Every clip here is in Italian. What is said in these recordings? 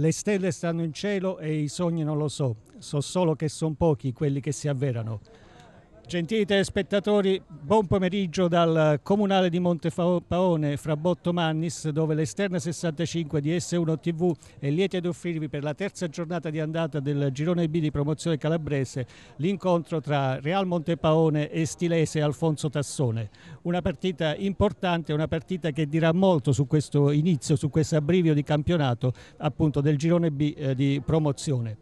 Le stelle stanno in cielo e i sogni non lo so, so solo che sono pochi quelli che si avverano. Gentili telespettatori, buon pomeriggio dal comunale di Montepaone fra Botto Mannis, dove l'esterna 65 di S1 TV è lieta di offrirvi per la terza giornata di andata del girone B di promozione calabrese l'incontro tra Real Montepaone e Stilese Alfonso Tassone. Una partita importante, una partita che dirà molto su questo inizio, su questo abbrivio di campionato appunto del girone B eh, di promozione.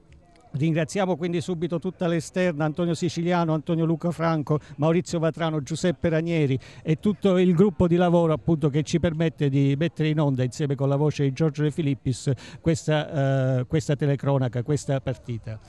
Ringraziamo quindi subito tutta l'esterna, Antonio Siciliano, Antonio Luca Franco, Maurizio Vatrano, Giuseppe Ranieri e tutto il gruppo di lavoro appunto che ci permette di mettere in onda insieme con la voce di Giorgio De Filippis questa, eh, questa telecronaca, questa partita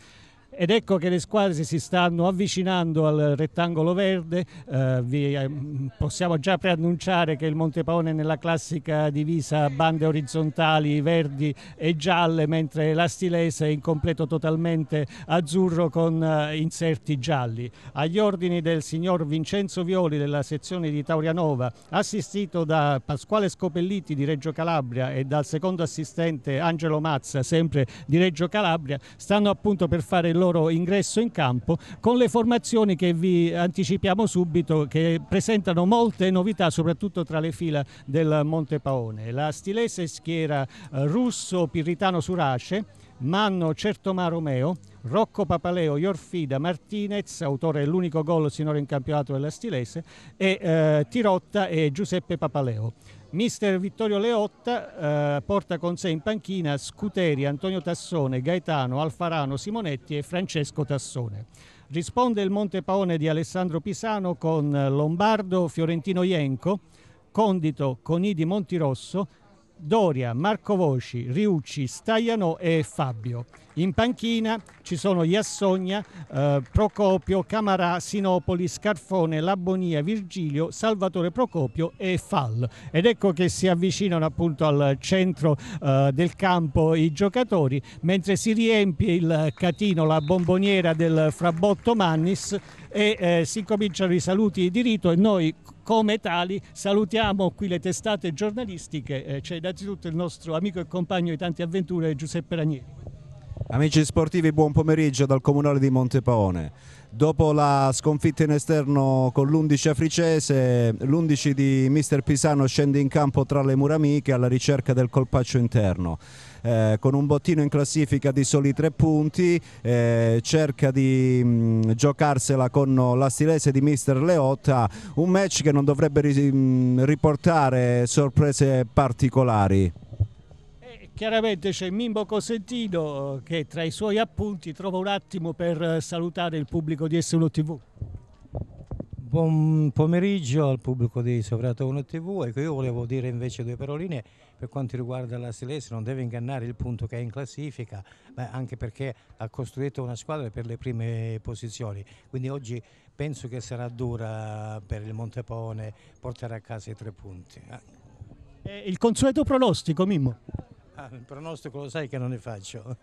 ed ecco che le squadre si stanno avvicinando al rettangolo verde, eh, vi, eh, possiamo già preannunciare che il Montepaone è nella classica divisa bande orizzontali verdi e gialle, mentre la Stilese è in completo totalmente azzurro con eh, inserti gialli. Agli ordini del signor Vincenzo Violi della sezione di Taurianova, assistito da Pasquale Scopelliti di Reggio Calabria e dal secondo assistente Angelo Mazza, sempre di Reggio Calabria, stanno appunto per fare il loro loro ingresso in campo con le formazioni che vi anticipiamo subito che presentano molte novità soprattutto tra le fila del Monte Paone. La stilese schiera eh, russo Pirritano Surace, Manno Certomà Romeo, Rocco Papaleo, Iorfida, Martinez, autore dell'unico gol sinora in campionato della Stilese, e eh, Tirotta e Giuseppe Papaleo. Mister Vittorio Leotta eh, porta con sé in panchina Scuteri, Antonio Tassone, Gaetano, Alfarano, Simonetti e Francesco Tassone. Risponde il Monte Paone di Alessandro Pisano con eh, Lombardo, Fiorentino Ienco, Condito, Conidi Montirosso, Doria, Marco Voci, Riucci, Staiano e Fabio. In panchina ci sono Iassogna, eh, Procopio, Camarà, Sinopoli, Scarfone, Labonia, Virgilio, Salvatore Procopio e Fall. Ed ecco che si avvicinano appunto al centro eh, del campo i giocatori, mentre si riempie il catino, la bomboniera del Frabotto Mannis e eh, si cominciano i saluti di rito e noi come tali salutiamo qui le testate giornalistiche, eh, c'è innanzitutto il nostro amico e compagno di tante avventure Giuseppe Ranieri. Amici sportivi, buon pomeriggio dal Comunale di Montepaone. Dopo la sconfitta in esterno con l'11 africese, l'11 di mister Pisano scende in campo tra le mura amiche alla ricerca del colpaccio interno. Eh, con un bottino in classifica di soli tre punti, eh, cerca di mh, mm, giocarsela con la stilese di mister Leotta, un match che non dovrebbe ri mm, riportare sorprese particolari. Chiaramente c'è Mimbo Cosentino eh, che tra i suoi appunti trova un attimo per eh, salutare il pubblico di S1 TV. Buon pomeriggio al pubblico di Sovrato 1 TV. Ecco, io volevo dire invece due paroline per quanto riguarda la Silesi, non deve ingannare il punto che è in classifica, ma anche perché ha costruito una squadra per le prime posizioni. Quindi oggi penso che sarà dura per il Montepone portare a casa i tre punti. Ah. Eh, il consueto pronostico, Mimmo. Ah, il pronostico lo sai che non ne faccio.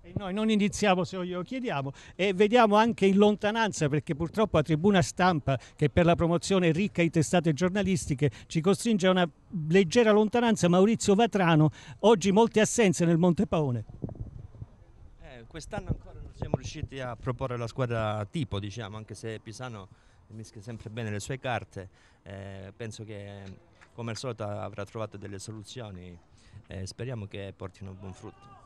E noi non iniziamo se glielo chiediamo e vediamo anche in lontananza perché purtroppo la tribuna stampa che per la promozione è ricca di testate giornalistiche ci costringe a una leggera lontananza Maurizio Vatrano, oggi molte assenze nel Monte Paone. Eh, quest'anno ancora non siamo riusciti a proporre la squadra tipo diciamo anche se Pisano mischia sempre bene le sue carte eh, penso che come al solito avrà trovato delle soluzioni e eh, speriamo che portino buon frutto.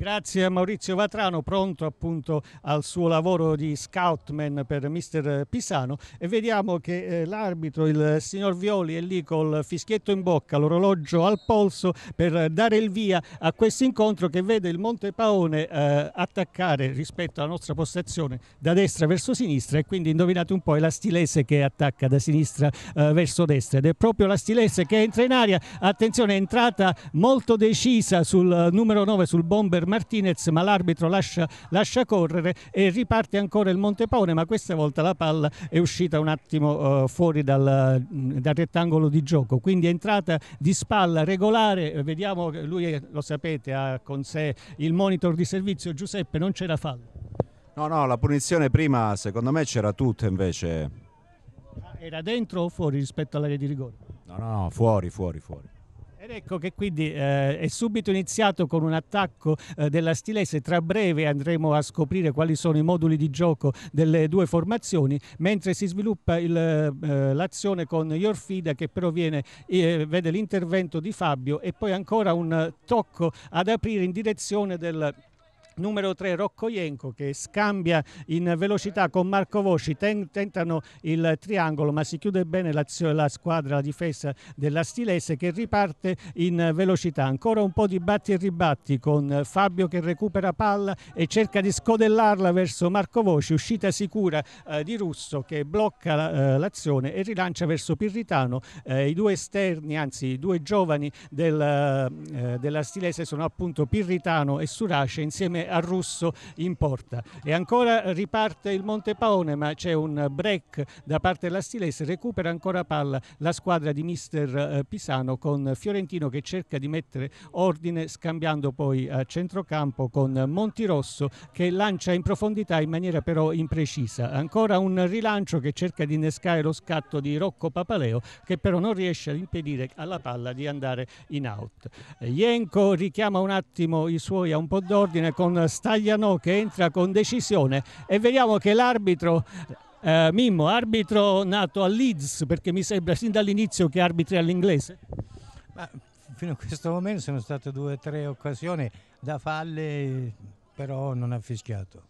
Grazie a Maurizio Vatrano, pronto appunto al suo lavoro di scoutman per mister Pisano e vediamo che eh, l'arbitro, il signor Violi, è lì col fischietto in bocca, l'orologio al polso per dare il via a questo incontro che vede il Monte Paone eh, attaccare rispetto alla nostra postazione da destra verso sinistra e quindi indovinate un po' è la stilese che attacca da sinistra eh, verso destra ed è proprio la stilese che entra in aria, attenzione è entrata molto decisa sul eh, numero 9, sul bomber Martinez, ma l'arbitro lascia, lascia, correre e riparte ancora il Montepone, ma questa volta la palla è uscita un attimo uh, fuori dal, mm, dal, rettangolo di gioco, quindi entrata di spalla regolare, eh, vediamo, eh, lui lo sapete ha con sé il monitor di servizio, Giuseppe non c'era fallo. No, no, la punizione prima secondo me c'era tutta invece. Ah, era dentro o fuori rispetto all'area di rigore? No, no, no, fuori, fuori, fuori. Ecco che quindi eh, è subito iniziato con un attacco eh, della Stilese, tra breve andremo a scoprire quali sono i moduli di gioco delle due formazioni, mentre si sviluppa il, eh, l'azione con Iorfida che però viene, eh, vede l'intervento di Fabio e poi ancora un tocco ad aprire in direzione del numero 3 Rocco Ienco che scambia in velocità con Marco Voci, tentano il triangolo ma si chiude bene la, squadra, la difesa della Stilese che riparte in velocità, ancora un po' di batti e ribatti con Fabio che recupera palla e cerca di scodellarla verso Marco Voci, uscita sicura eh, di Russo che blocca eh, l'azione e rilancia verso Pirritano, eh, i due esterni, anzi i due giovani della Stilese sono appunto Pirritano e Surace insieme al russo in porta. E ancora riparte il Monte Paone, ma c'è un break da parte della Stilese, recupera ancora palla la squadra di mister eh, Pisano con Fiorentino che cerca di mettere ordine scambiando poi a centrocampo con Montirosso che lancia in profondità in maniera però imprecisa. Ancora un rilancio che cerca di innescare lo scatto di Rocco Papaleo che però non riesce ad impedire alla palla di andare in out. Jenko richiama un attimo i suoi a un po' d'ordine con Stagliano che entra con decisione e vediamo che l'arbitro eh, Mimmo, arbitro nato a Leeds, perché mi sembra sin dall'inizio che arbitri all'inglese. Ma fino a questo momento sono state due o tre occasioni da falle, però non ha fischiato.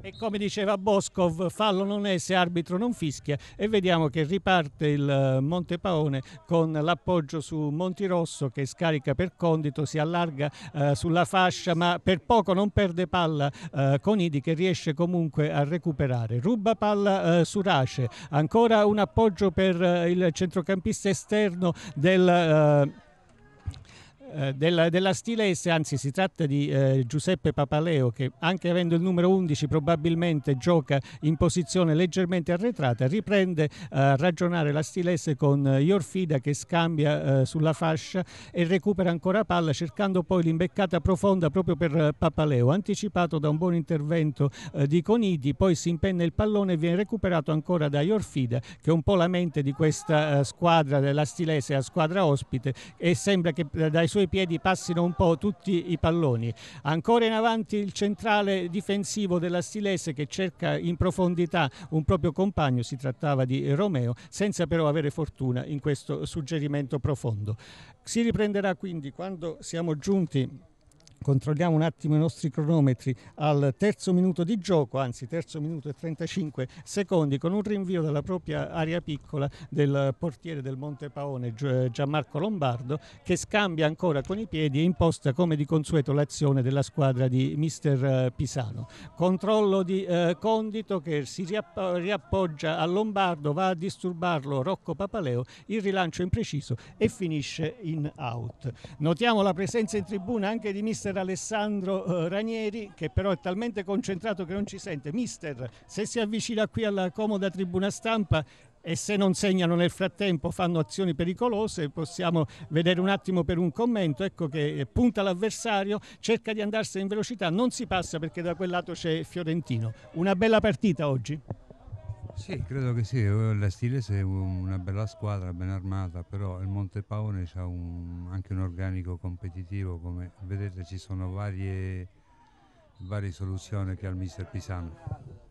E come diceva Boscov, fallo non è se arbitro non fischia e vediamo che riparte il eh, Monte Paone con l'appoggio su Montirosso che scarica per Condito, si allarga eh, sulla fascia ma per poco non perde palla eh, Idi che riesce comunque a recuperare. Ruba palla eh, su Race, ancora un appoggio per eh, il centrocampista esterno del... Eh, eh, della, della, stilese, anzi si tratta di eh, Giuseppe Papaleo che anche avendo il numero 11 probabilmente gioca in posizione leggermente arretrata, riprende a eh, ragionare la stilese con eh, Iorfida che scambia eh, sulla fascia e recupera ancora palla cercando poi l'imbeccata profonda proprio per Papaleo, anticipato da un buon intervento di Conidi, poi si impenna il pallone e viene recuperato ancora da Iorfida che è un po' la mente di questa squadra della stilese, a squadra ospite e sembra che dai suoi suoi piedi passino un po' tutti i palloni. Ancora in avanti il centrale difensivo della Stilese che cerca in profondità un proprio compagno, si trattava di Romeo, senza però avere fortuna in questo suggerimento profondo. Si riprenderà quindi quando siamo giunti controlliamo un attimo i nostri cronometri al terzo minuto di gioco, anzi terzo minuto e 35 secondi, con un rinvio dalla propria area piccola del portiere del Monte Paone Gianmarco Lombardo che scambia ancora con i piedi e imposta come di consueto l'azione della squadra di mister eh, Pisano. Controllo di eh, Condito che si riappoggia a Lombardo, va a disturbarlo Rocco Papaleo, il rilancio impreciso e finisce in out. Notiamo la presenza in tribuna anche di mister mister Alessandro eh, Ranieri che però è talmente concentrato che non ci sente. Mister, se si avvicina qui alla comoda tribuna stampa e se non segnano nel frattempo fanno azioni pericolose, possiamo vedere un attimo per un commento, ecco che eh, punta l'avversario, cerca di andarsene in velocità, non si passa perché da quel lato c'è Fiorentino. Una bella partita oggi. Sì, credo che sì, eh, la Stilese è una bella squadra, ben armata, però il Montepaone ha un, anche un organico competitivo, come vedete ci sono varie, varie soluzioni che ha il mister Pisano.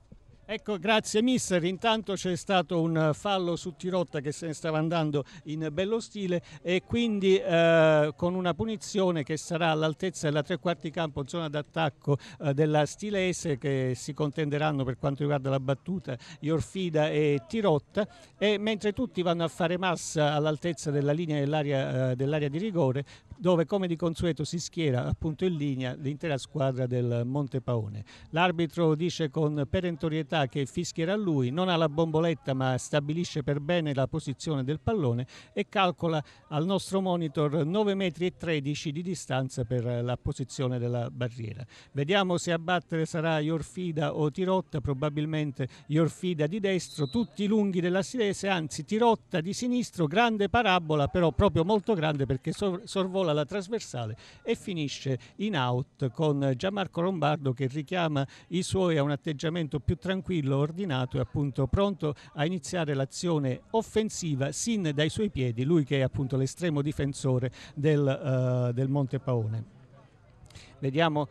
Ecco, grazie mister. Intanto c'è stato un fallo su Tirotta che se ne stava andando in bello stile e quindi eh, con una punizione che sarà all'altezza della tre quarti campo, zona d'attacco eh, della Stilese che si contenderanno per quanto riguarda la battuta Iorfida e Tirotta e mentre tutti vanno a fare massa all'altezza della linea dell'area eh, dell di rigore, dove come di consueto si schiera appunto in linea l'intera squadra del Monte Paone. L'arbitro dice con perentorietà che fischierà lui, non ha la bomboletta ma stabilisce per bene la posizione del pallone e calcola al nostro monitor 9,13 metri di distanza per la posizione della barriera. Vediamo se a battere sarà Iorfida o Tirotta, probabilmente Iorfida di destro, tutti lunghi della Silese, anzi Tirotta di sinistro, grande parabola però proprio molto grande perché sorvola vola la trasversale e finisce in out con Gianmarco Lombardo che richiama i suoi a un atteggiamento più tranquillo, ordinato e appunto pronto a iniziare l'azione offensiva sin dai suoi piedi, lui che è appunto l'estremo difensore del, uh, del Monte Paone. Vediamo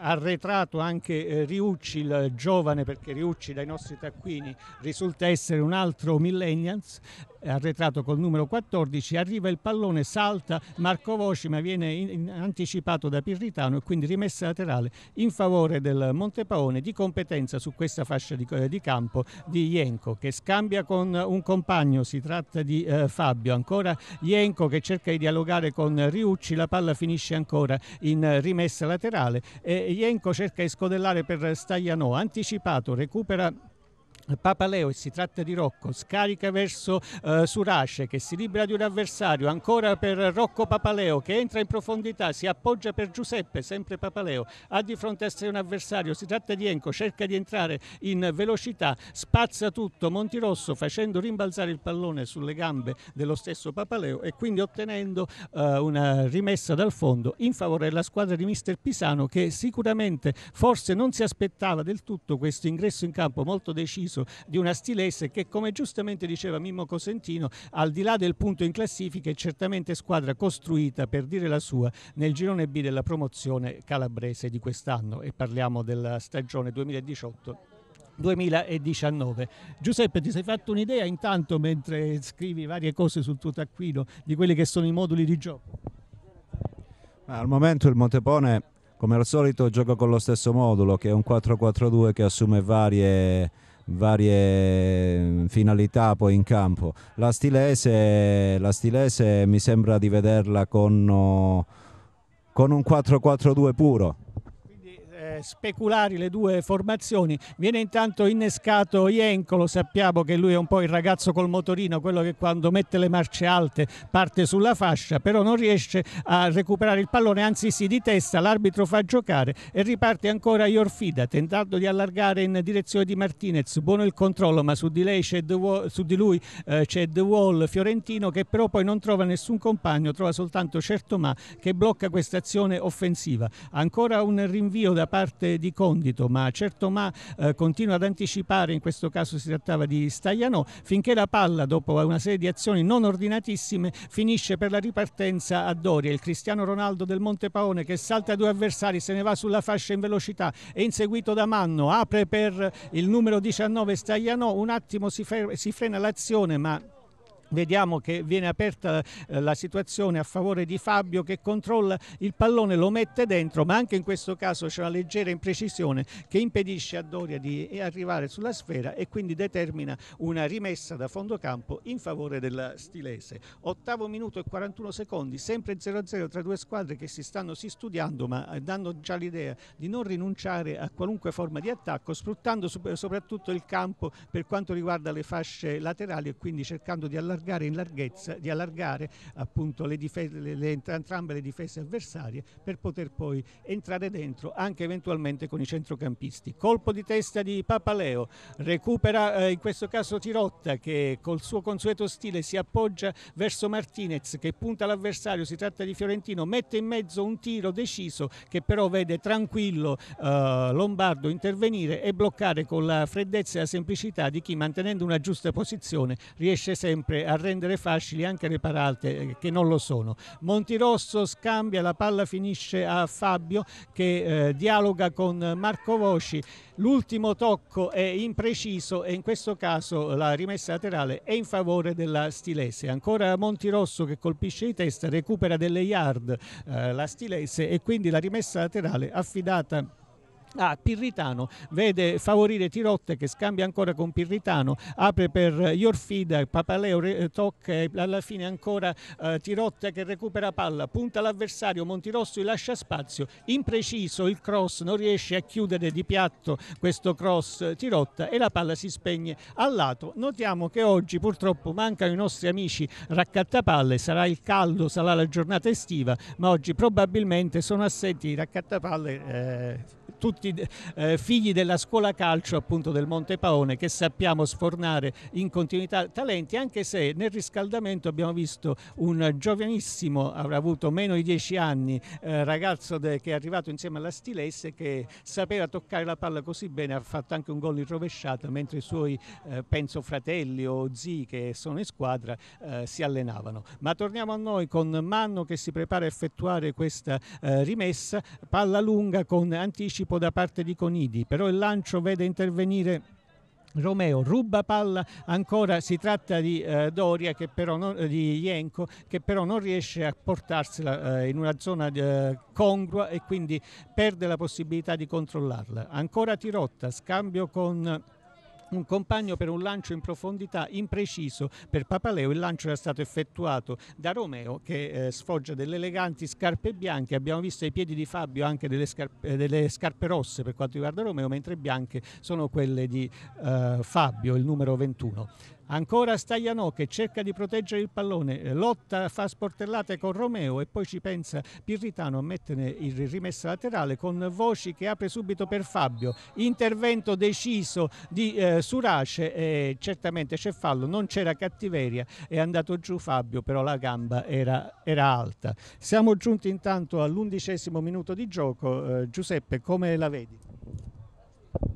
arretrato anche eh, Riucci, il giovane, perché Riucci dai nostri taccuini risulta essere un altro millennials, arretrato col numero 14, arriva il pallone, salta Marco Voci ma viene in, in, anticipato da Pirritano e quindi rimessa laterale in favore del Montepaone di competenza su questa fascia di, eh, di campo di Ienco che scambia con un compagno, si tratta di eh, Fabio, ancora Ienco che cerca di dialogare con Riucci, la palla finisce ancora in eh, rimessa laterale e Jenko cerca di scodellare per Staglianò, anticipato, recupera Papa Leo e si tratta di Rocco, scarica verso eh, Surace che si libera di un avversario, ancora per Rocco Papaleo che entra in profondità, si appoggia per Giuseppe, sempre Papaleo, ha di fronte a sé un avversario, si tratta di Enco, cerca di entrare in velocità, spazza tutto Montirosso facendo rimbalzare il pallone sulle gambe dello stesso Papaleo e quindi ottenendo eh, una rimessa dal fondo in favore della squadra di mister Pisano che sicuramente forse non si aspettava del tutto questo ingresso in campo molto deciso preciso di una stilesse che, come giustamente diceva Mimmo Cosentino, al di là del punto in classifica è certamente squadra costruita, per dire la sua, nel girone B della promozione calabrese di quest'anno e parliamo della stagione 2018. 2019. Giuseppe, ti sei fatto un'idea intanto mentre scrivi varie cose sul tuo taccuino di quelli che sono i moduli di gioco? Al momento il Montepone, come al solito, gioca con lo stesso modulo che è un 4-4-2 che assume varie varie mm, finalità poi in campo. La stilese, la stilese mi sembra di vederla con, oh, con un 4-4-2 puro, speculari le due formazioni. Viene intanto innescato Ienco, lo sappiamo che lui è un po' il ragazzo col motorino, quello che quando mette le marce alte parte sulla fascia, però non riesce a recuperare il pallone, anzi si di testa, l'arbitro fa giocare e riparte ancora Iorfida tentando di allargare in direzione di Martinez, buono il controllo ma su di, lei c'è The Wall, su di lui eh, c'è The Wall fiorentino che però poi non trova nessun compagno, trova soltanto Certomà che blocca questa azione offensiva. Ancora un rinvio da parte parte di Condito, ma certo ma eh, continua ad anticipare, in questo caso si trattava di Stagliano, finché la palla, dopo una serie di azioni non ordinatissime, finisce per la ripartenza a Doria. Il Cristiano Ronaldo del Monte Paone che salta due avversari, se ne va sulla fascia in velocità, è inseguito da Manno, apre per il numero 19 Stagliano, un attimo si, si frena l'azione ma vediamo che viene aperta eh, la situazione a favore di Fabio che controlla il pallone, lo mette dentro, ma anche in questo caso c'è una leggera imprecisione che impedisce a Doria di eh, arrivare sulla sfera e quindi determina una rimessa da fondo campo in favore della Stilese. Ottavo minuto e 41 secondi, sempre 0-0 tra due squadre che si stanno si studiando ma eh, dando già l'idea di non rinunciare a qualunque forma di attacco, sfruttando soprattutto il campo per quanto riguarda le fasce laterali e quindi cercando di allargare allargare in larghezza, di allargare appunto le difese, le, le, entrambe le difese avversarie per poter poi entrare dentro anche eventualmente con i centrocampisti. Colpo di testa di Papaleo, recupera eh, in questo caso Tirotta che col suo consueto stile si appoggia verso Martinez che punta l'avversario, si tratta di Fiorentino, mette in mezzo un tiro deciso che però vede tranquillo eh, Lombardo intervenire e bloccare con la freddezza e la semplicità di chi mantenendo una giusta posizione riesce sempre a a rendere facili anche le parate eh, che non lo sono. Montirosso scambia, la palla finisce a Fabio che eh, dialoga con Marco Voci. L'ultimo tocco è impreciso e in questo caso la rimessa laterale è in favore della Stilese. Ancora Montirosso che colpisce di testa, recupera delle yard eh, la Stilese e quindi la rimessa laterale affidata Ah, Pirritano vede favorire Tirotte che scambia ancora con Pirritano, apre per Iorfida, Papaleo tocca alla fine ancora eh, Tirotte che recupera palla, punta l'avversario, Montirosso gli lascia spazio, impreciso il cross, non riesce a chiudere di piatto questo cross eh, Tirotta e la palla si spegne al lato. Notiamo che oggi purtroppo mancano i nostri amici raccattapalle, sarà il caldo, sarà la giornata estiva, ma oggi probabilmente sono assenti i raccattapalle. Eh, tutti eh, figli della scuola calcio appunto del Monte Paone che sappiamo sfornare in continuità talenti anche se nel riscaldamento abbiamo visto un giovanissimo avrà avuto meno di 10 anni eh, ragazzo de, che è arrivato insieme alla Stilesse che sapeva toccare la palla così bene ha fatto anche un gol in rovesciata mentre i suoi eh, penso fratelli o zii che sono in squadra eh, si allenavano ma torniamo a noi con Manno che si prepara a effettuare questa eh, rimessa palla lunga con anticipo anticipo da parte di Conidi, però il lancio vede intervenire Romeo ruba palla ancora si tratta di eh, Doria che però non, di Jenko che però non riesce a portarsela eh, in una zona eh, congrua e quindi perde la possibilità di controllarla ancora Tirotta scambio con un compagno per un lancio in profondità impreciso per Papaleo. Il lancio era stato effettuato da Romeo che eh, sfoggia delle eleganti scarpe bianche. Abbiamo visto ai piedi di Fabio anche delle scarpe, delle scarpe rosse per quanto riguarda Romeo, mentre bianche sono quelle di eh, Fabio, il numero 21. Ancora Staglianò che cerca di proteggere il pallone, lotta, fa sportellate con Romeo e poi ci pensa Pirritano a mettere il rimessa laterale con Voci che apre subito per Fabio. Intervento deciso di eh, Surace, eh, certamente c'è fallo, non c'era cattiveria, è andato giù Fabio, però la gamba era, era alta. Siamo giunti intanto all'undicesimo minuto di gioco. Eh, Giuseppe, come la vedi?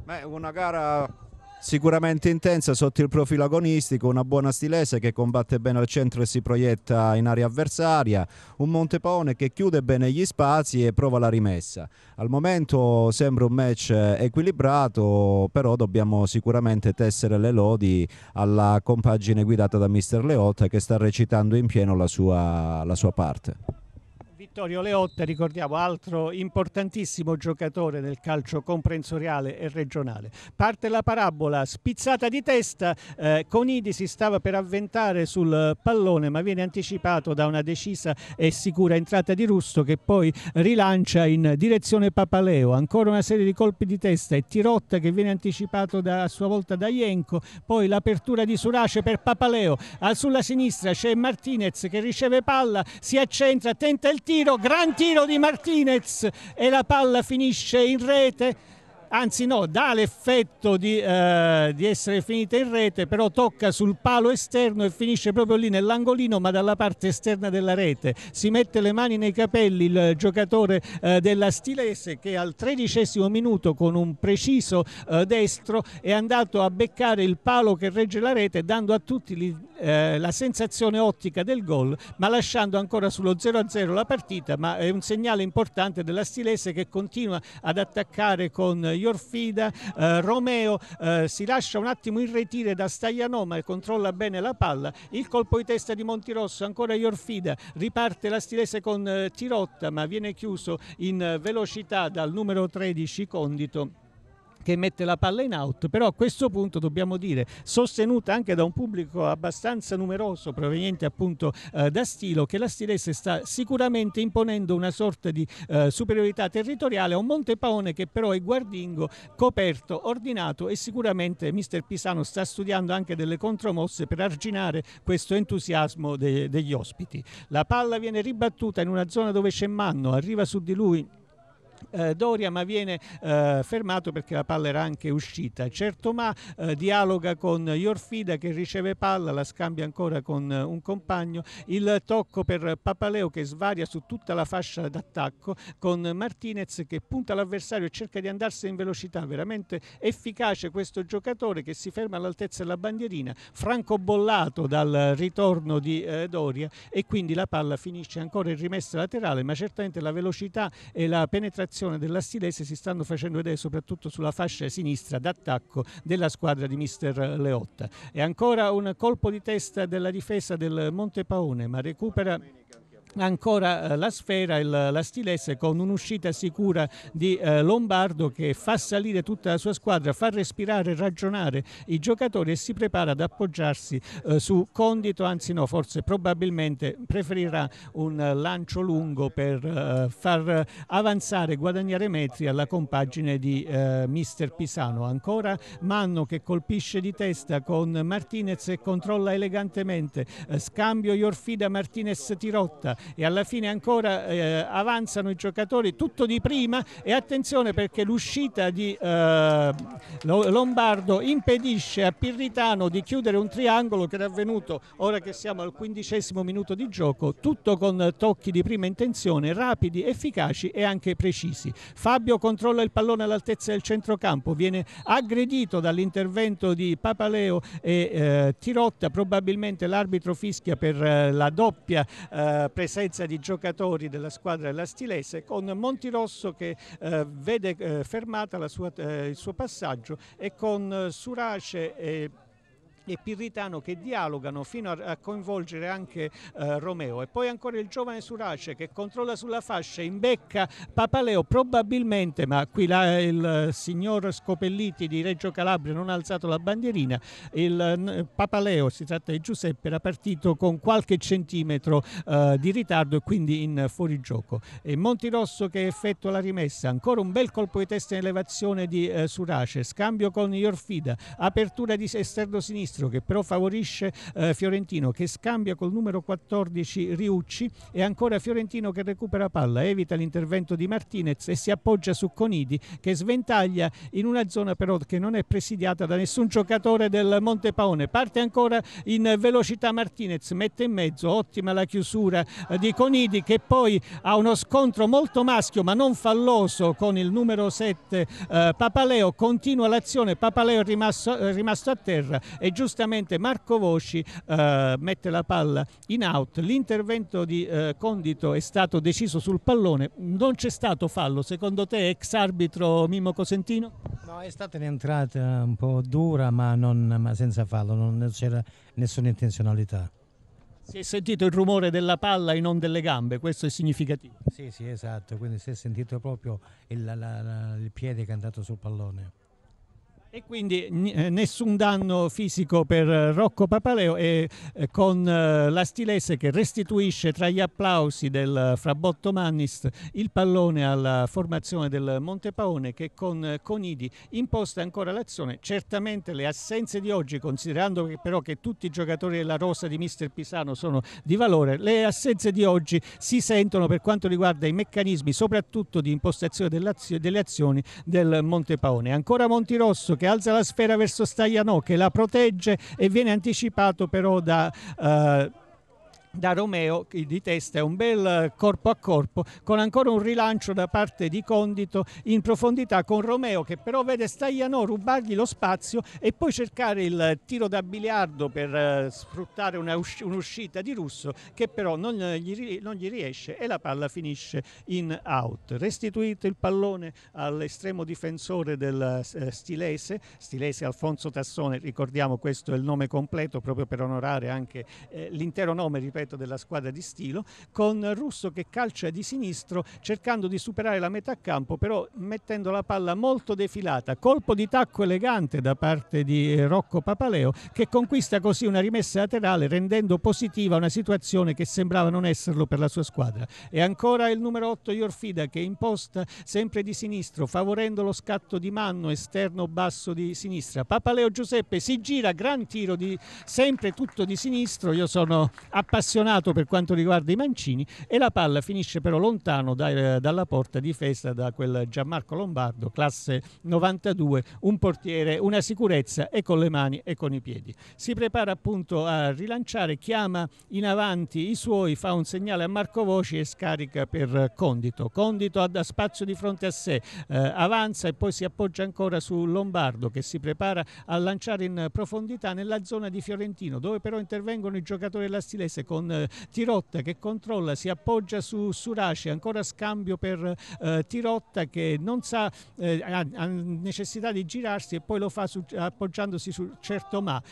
Beh, una gara sicuramente intensa sotto il profilo agonistico, una buona stilese che combatte bene al centro e si proietta in area avversaria, un Montepone che chiude bene gli spazi e prova la rimessa. Al momento sembra un match equilibrato, però dobbiamo sicuramente tessere le lodi alla compagine guidata da mister Leotta che sta recitando in pieno la sua, la sua parte. Vittorio Leotta, ricordiamo, altro importantissimo giocatore nel calcio comprensoriale e regionale. Parte la parabola, spizzata di testa, eh, Conidi si stava per avventare sul pallone ma viene anticipato da una decisa e sicura entrata di Rusto che poi rilancia in direzione Papaleo. Ancora una serie di colpi di testa e Tirotta che viene anticipato da, a sua volta da Ienco, poi l'apertura di Surace per Papaleo. sulla sinistra c'è Martinez che riceve palla, si accentra, tenta il tiro tiro, gran tiro di Martinez e la palla finisce in rete anzi no, dà l'effetto di, eh, di, essere finita in rete, però tocca sul palo esterno e finisce proprio lì nell'angolino, ma dalla parte esterna della rete. Si mette le mani nei capelli il giocatore eh, della Stilese che al tredicesimo minuto con un preciso eh, destro è andato a beccare il palo che regge la rete, dando a tutti li, eh, la sensazione ottica del gol, ma lasciando ancora sullo 0-0 la partita, ma è un segnale importante della Stilese che continua ad attaccare con Iorfida, eh, Romeo eh, si lascia un attimo in retire da Staglianò ma controlla bene la palla, il colpo di testa di Montirosso, ancora Iorfida, riparte la stilese con eh, Tirotta ma viene chiuso in velocità dal numero 13 Condito che mette la palla in out, però a questo punto dobbiamo dire, sostenuta anche da un pubblico abbastanza numeroso proveniente appunto eh, da Stilo, che la Stilese sta sicuramente imponendo una sorta di eh, superiorità territoriale a un Montepaone che però è guardingo, coperto, ordinato e sicuramente mister Pisano sta studiando anche delle contromosse per arginare questo entusiasmo de- degli ospiti. La palla viene ribattuta in una zona dove c'è Manno, arriva su di lui eh, Doria ma viene eh, fermato perché la palla era anche uscita. Certo ma eh, dialoga con Iorfida che riceve palla, la scambia ancora con eh, un compagno, il tocco per Papaleo che svaria su tutta la fascia d'attacco con Martinez che punta l'avversario e cerca di andarsene in velocità, veramente efficace questo giocatore che si ferma all'altezza della bandierina, francobollato dal ritorno di eh, Doria e quindi la palla finisce ancora in rimessa laterale ma certamente la velocità e la penetrazione preparazione dell'assi si stanno facendo vedere soprattutto sulla fascia sinistra d'attacco della squadra di mister Leotta. E ancora un colpo di testa della difesa del Monte Paone, ma recupera ancora eh, la sfera, il, la stilesse con un'uscita sicura di eh, Lombardo che fa salire tutta la sua squadra, fa respirare, ragionare i giocatori e si prepara ad appoggiarsi eh, su Condito, anzi no, forse probabilmente preferirà un uh, lancio lungo per uh, far avanzare, guadagnare metri alla compagine di uh, mister Pisano. Ancora Manno che colpisce di testa con Martinez e controlla elegantemente, scambio Iorfida Martinez Tirotta, e alla fine ancora eh, avanzano i giocatori tutto di prima e attenzione perché l'uscita di eh, Lombardo impedisce a Pirritano di chiudere un triangolo che era avvenuto ora che siamo al quindicesimo minuto di gioco tutto con tocchi di prima intenzione rapidi, efficaci e anche precisi Fabio controlla il pallone all'altezza del centrocampo viene aggredito dall'intervento di Papaleo e eh, Tirotta probabilmente l'arbitro fischia per eh, la doppia eh, prestazione presenza di giocatori della squadra della Stilese con Montirosso che eh, vede eh, fermata sua, eh, il suo passaggio e con eh, Surace e e Pirritano che dialogano fino a, coinvolgere anche eh, Romeo e poi ancora il giovane Surace che controlla sulla fascia, in becca Papaleo probabilmente, ma qui là il eh, signor Scopelliti di Reggio Calabria non ha alzato la bandierina, il eh, Papaleo, si tratta di Giuseppe, era partito con qualche centimetro eh, di ritardo e quindi in fuorigioco. E Montirosso che effettua la rimessa, ancora un bel colpo di testa in elevazione di eh, Surace, scambio con Iorfida, apertura di esterno sinistro sinistro che però favorisce eh, Fiorentino che scambia col numero 14 Riucci e ancora Fiorentino che recupera palla, evita l'intervento di Martinez e si appoggia su Conidi che sventaglia in una zona però che non è presidiata da nessun giocatore del Monte Paone. Parte ancora in velocità Martinez, mette in mezzo, ottima la chiusura eh, di Conidi che poi ha uno scontro molto maschio ma non falloso con il numero 7 eh, Papaleo, continua l'azione, Papaleo è rimasto, è rimasto a terra e giusto giustamente Marco Vosci eh, mette la palla in out, l'intervento di eh, Condito è stato deciso sul pallone, non c'è stato fallo, secondo te ex arbitro Mimmo Cosentino? No, è stata un'entrata un po' dura ma, non, ma senza fallo, non c'era nessuna intenzionalità. Si è sentito il rumore della palla e non delle gambe, questo è significativo. Sì, sì, esatto, quindi si è sentito proprio il, la, la, il piede che è andato sul pallone. E quindi eh, nessun danno fisico per eh, Rocco Papaleo e eh, con la stilese che restituisce tra gli applausi del Frabotto Mannis il pallone alla formazione del Montepaone che con Conidi imposta ancora l'azione. Certamente le assenze di oggi, considerando però che tutti i giocatori della rosa di mister Pisano sono di valore, le assenze di oggi si sentono per quanto riguarda i meccanismi soprattutto di impostazione delle azioni del Montepaone. Ancora Montirosso che che alza la sfera verso Staglianò che la protegge e viene anticipato però da... Eh, da Romeo di testa, è un bel eh, corpo a corpo con ancora un rilancio da parte di Condito in profondità con Romeo che però vede Stagliano rubargli lo spazio e poi cercare il tiro da biliardo per eh, sfruttare un'uscita di Russo che però non eh, gli, non gli, riesce e la palla finisce in out. Restituito il pallone all'estremo difensore del Stilese, Stilese Alfonso Tassone, ricordiamo questo è il nome completo proprio per onorare anche l'intero nome, ripeto completo della squadra di Stilo, con Russo che calcia di sinistro cercando di superare la metà campo, però mettendo la palla molto defilata. Colpo di tacco elegante da parte di eh, Rocco Papaleo che conquista così una rimessa laterale rendendo positiva una situazione che sembrava non esserlo per la sua squadra. E ancora il numero 8 Iorfida che imposta sempre di sinistro, favorendo lo scatto di mano esterno basso di sinistra. Papaleo Giuseppe si gira, gran tiro di sempre tutto di sinistro. Io sono appassionato appassionato per quanto riguarda i mancini e la palla finisce però lontano da, eh, dalla porta difesa da quel Gianmarco Lombardo, classe 92, un portiere, una sicurezza e con le mani e con i piedi. Si prepara appunto a rilanciare, chiama in avanti i suoi, fa un segnale a Marco Voci e scarica per Condito. Condito ha spazio di fronte a sé, eh, avanza e poi si appoggia ancora su Lombardo che si prepara a lanciare in profondità nella zona di Fiorentino dove però intervengono i giocatori della Stilese con con eh, Tirotta che controlla, si appoggia su Surace, ancora scambio per eh, Tirotta che non sa, eh, ha, ha, necessità di girarsi e poi lo fa su, appoggiandosi su Certomà.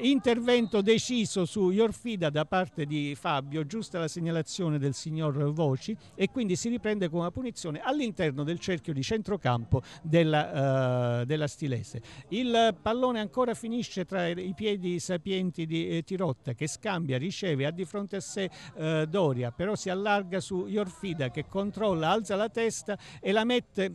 intervento deciso su Iorfida da parte di Fabio, giusta la segnalazione del signor Voci e quindi si riprende con una punizione all'interno del cerchio di centrocampo della, uh, della, Stilese. Il pallone ancora finisce tra i piedi sapienti di eh, Tirotta che scambia, riceve a difesa fronte a sé eh, Doria, però si allarga su Iorfida che controlla, alza la testa e la mette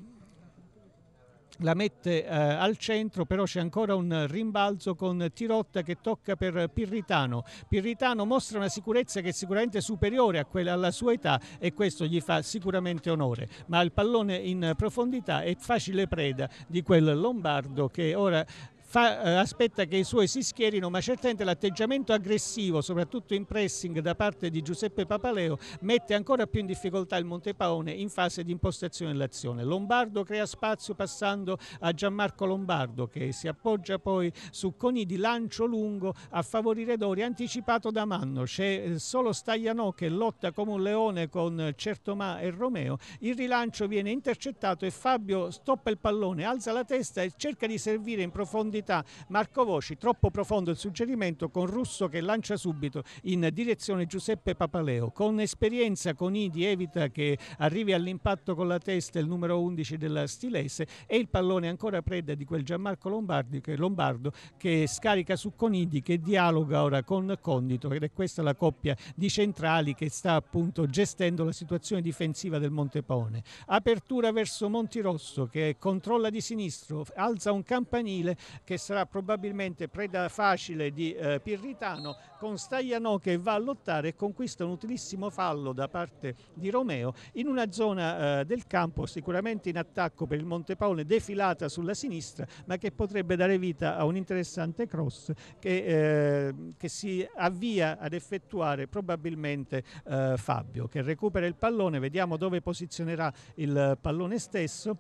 la mette eh, al centro, però c'è ancora un rimbalzo con Tirotta che tocca per Pirritano. Pirritano mostra una sicurezza che è sicuramente superiore a quella alla sua età e questo gli fa sicuramente onore, ma il pallone in profondità è facile preda di quel Lombardo che ora fa, eh, aspetta che i suoi si schierino, ma certamente l'atteggiamento aggressivo, soprattutto in pressing da parte di Giuseppe Papaleo, mette ancora più in difficoltà il Montepaone in fase di impostazione dell'azione. Lombardo crea spazio passando a Gianmarco Lombardo che si appoggia poi su Coni di lancio lungo a favorire Dori, anticipato da Manno, c'è eh, solo Stagliano che lotta come un leone con Certomà e Romeo, il rilancio viene intercettato e Fabio stoppa il pallone, alza la testa e cerca di servire in profondità profondità, Marco Voci troppo profondo il suggerimento con Russo che lancia subito in direzione Giuseppe Papaleo. Con esperienza con Idi evita che arrivi all'impatto con la testa il numero 11 della Stilese e il pallone ancora preda di quel Gianmarco Lombardi che, Lombardo che scarica su Conidi che dialoga ora con Condito ed è questa la coppia di centrali che sta appunto gestendo la situazione difensiva del Montepone. Apertura verso Montirosso che controlla di sinistro, alza un campanile che sarà probabilmente preda facile di eh, Pirritano con Staglianò che va a lottare e conquista un utilissimo fallo da parte di Romeo in una zona eh, del campo sicuramente in attacco per il Monte Montepaone defilata sulla sinistra ma che potrebbe dare vita a un interessante cross che, eh, che si avvia ad effettuare probabilmente eh, Fabio che recupera il pallone, vediamo dove posizionerà il pallone stesso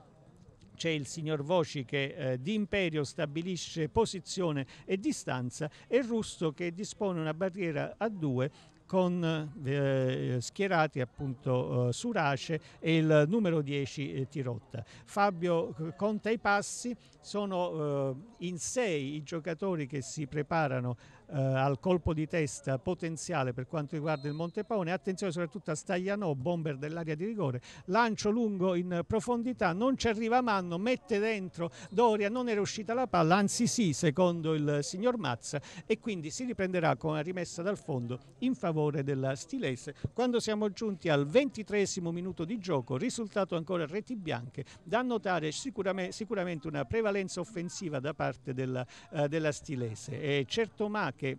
c'è il signor Voci che eh, di imperio stabilisce posizione e distanza e Rusto che dispone una barriera a due con eh, eh schierati appunto eh, Surace e il numero 10 eh, Tirotta. Fabio eh, conta i passi, sono eh, in sei i giocatori che si preparano eh, al colpo di testa potenziale per quanto riguarda il Monte Paone. Attenzione soprattutto a Stagliano, bomber dell'area di rigore. Lancio lungo in profondità, non ci arriva Manno, mette dentro Doria, non era uscita la palla, anzi sì, secondo il signor Mazza e quindi si riprenderà con una rimessa dal fondo in favore della Stilese. Quando siamo giunti al ventitresimo minuto di gioco, risultato ancora reti bianche, da notare sicuramente, una prevalenza offensiva da parte della, eh, della Stilese. E certo Max que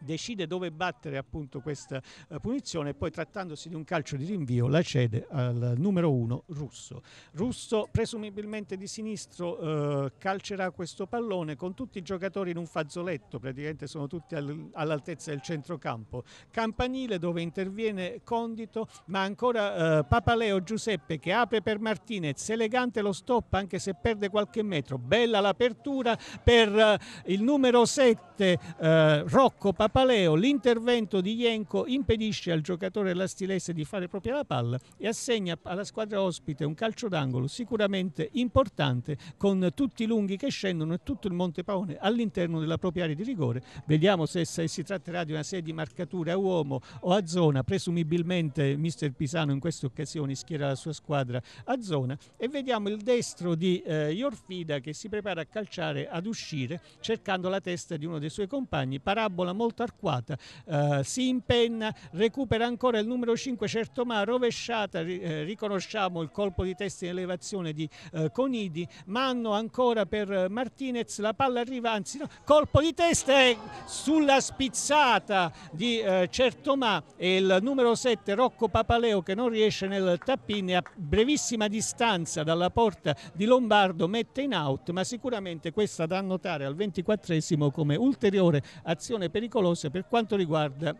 decide dove battere appunto questa eh, punizione e poi trattandosi di un calcio di rinvio la cede al numero uno Russo. Russo presumibilmente di sinistro eh, calcerà questo pallone con tutti i giocatori in un fazzoletto, praticamente sono tutti al, all'altezza del centrocampo. Campanile dove interviene Condito ma ancora eh, Papaleo Giuseppe che apre per Martinez, elegante lo stoppa anche se perde qualche metro, bella l'apertura per eh, il numero 7 eh, Rocco Papaleo Paleo, l'intervento di Jenko impedisce al giocatore lastilese di fare propria la palla e assegna alla squadra ospite un calcio d'angolo sicuramente importante con tutti i lunghi che scendono e tutto il Monte Paone all'interno della propria area di rigore. Vediamo se, se si tratterà di una serie di marcature a uomo o a zona, presumibilmente mister Pisano in queste occasioni schiera la sua squadra a zona e vediamo il destro di eh, Iorfida che si prepara a calciare ad uscire cercando la testa di uno dei suoi compagni, parabola molto Arquata eh, si impenna, recupera ancora il numero 5 certo ma rovesciata, eh, riconosciamo il colpo di testa in elevazione di eh, Conidi, Manno ancora per Martinez, la palla arriva, anzi no, colpo di testa è sulla spizzata di eh, certo ma e il numero 7 Rocco Papaleo che non riesce nel tappino a brevissima distanza dalla porta di Lombardo mette in out, ma sicuramente questa da annotare al 24 come ulteriore azione pericolosa numerose per quanto riguarda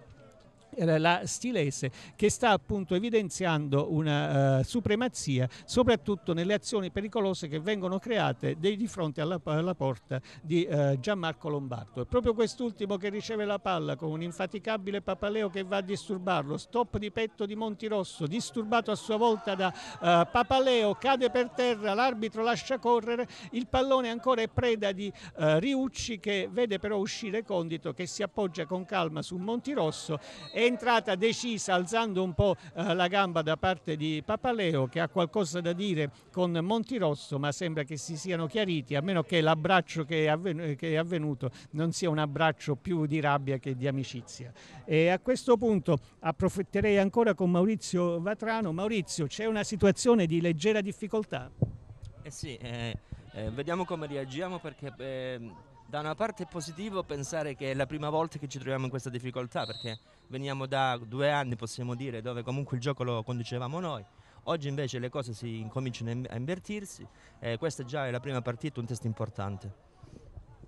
eh, la stilese che sta appunto evidenziando una uh, supremazia soprattutto nelle azioni pericolose che vengono create dei, di fronte alla, alla porta di uh, Gianmarco Lombardo. È proprio quest'ultimo che riceve la palla con un infaticabile Papaleo che va a disturbarlo, stop di petto di Montirosso, disturbato a sua volta da uh, Papaleo, cade per terra, l'arbitro lascia correre, il pallone ancora è preda di Riucci che vede però uscire Condito che si appoggia con calma su Montirosso è entrata decisa alzando un po' eh, la gamba da parte di Papaleo che ha qualcosa da dire con Montirosso ma sembra che si siano chiariti a meno che l'abbraccio che, è avvenuto non sia un abbraccio più di rabbia che di amicizia. E a questo punto approfitterei ancora con Maurizio Vatrano. Maurizio c'è una situazione di leggera difficoltà? Eh sì, eh, eh, vediamo come reagiamo perché... Eh da una parte è positivo pensare che è la prima volta che ci troviamo in questa difficoltà perché veniamo da due anni possiamo dire dove comunque il gioco lo conducevamo noi oggi invece le cose si incominciano a invertirsi e questa già è la prima partita un test importante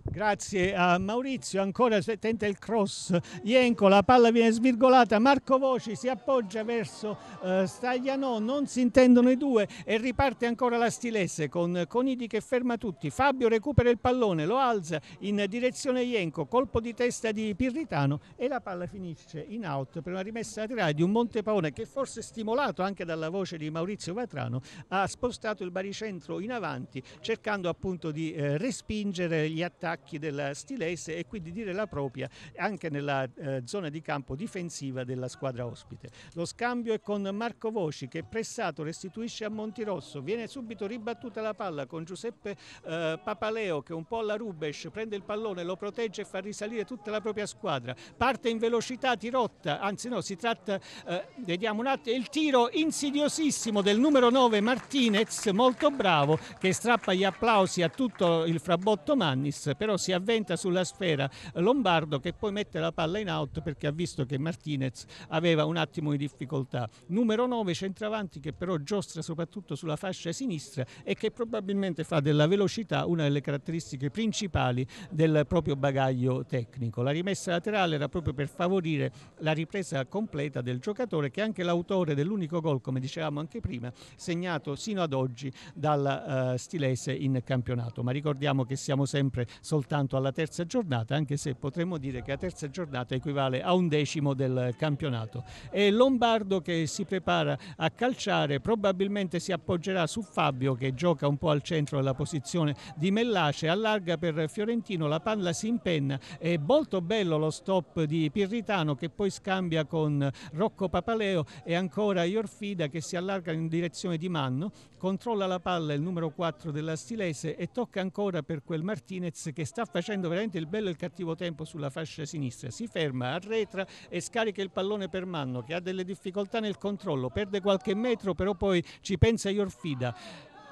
Grazie a Maurizio, ancora tenta il cross, Ienco, la palla viene svirgolata, Marco Voci si appoggia verso eh, Staglianò, non si intendono i due e riparte ancora la Stilesse con Conidi che ferma tutti, Fabio recupera il pallone, lo alza in direzione Ienco, colpo di testa di Pirritano e la palla finisce in out per una rimessa laterale di un Montepaone che forse stimolato anche dalla voce di Maurizio Vatrano ha spostato il baricentro in avanti cercando appunto di eh, respingere gli attacchi attacchi della Stilese e quindi dire la propria anche nella eh, zona di campo difensiva della squadra ospite. Lo scambio è con Marco Voci che pressato restituisce a Montirosso, viene subito ribattuta la palla con Giuseppe eh, Papaleo che un po' alla Rubes prende il pallone, lo protegge e fa risalire tutta la propria squadra. Parte in velocità Tirotta, anzi no, si tratta, eh, vediamo un attimo, il tiro insidiosissimo del numero 9 Martinez, molto bravo, che strappa gli applausi a tutto il frabotto Mannis però si avventa sulla sfera Lombardo che poi mette la palla in out perché ha visto che Martinez aveva un attimo di difficoltà. Numero 9 centravanti che però giostra soprattutto sulla fascia sinistra e che probabilmente fa della velocità una delle caratteristiche principali del proprio bagaglio tecnico. La rimessa laterale era proprio per favorire la ripresa completa del giocatore che è anche l'autore dell'unico gol, come dicevamo anche prima, segnato sino ad oggi dal uh, stilese in campionato. Ma ricordiamo che siamo sempre soltanto alla terza giornata, anche se potremmo dire che la terza giornata equivale a un decimo del campionato. È Lombardo che si prepara a calciare probabilmente si appoggerà su Fabio che gioca un po' al centro della posizione di Mellace, allarga per Fiorentino, la palla si impenna, è molto bello lo stop di Pirritano che poi scambia con Rocco Papaleo e ancora Iorfida che si allarga in direzione di Manno, controlla la palla il numero 4 della Stilese e tocca ancora per quel Martinez che che sta facendo veramente il bello e il cattivo tempo sulla fascia sinistra, si ferma, arretra e scarica il pallone per Manno che ha delle difficoltà nel controllo, perde qualche metro però poi ci pensa Iorfida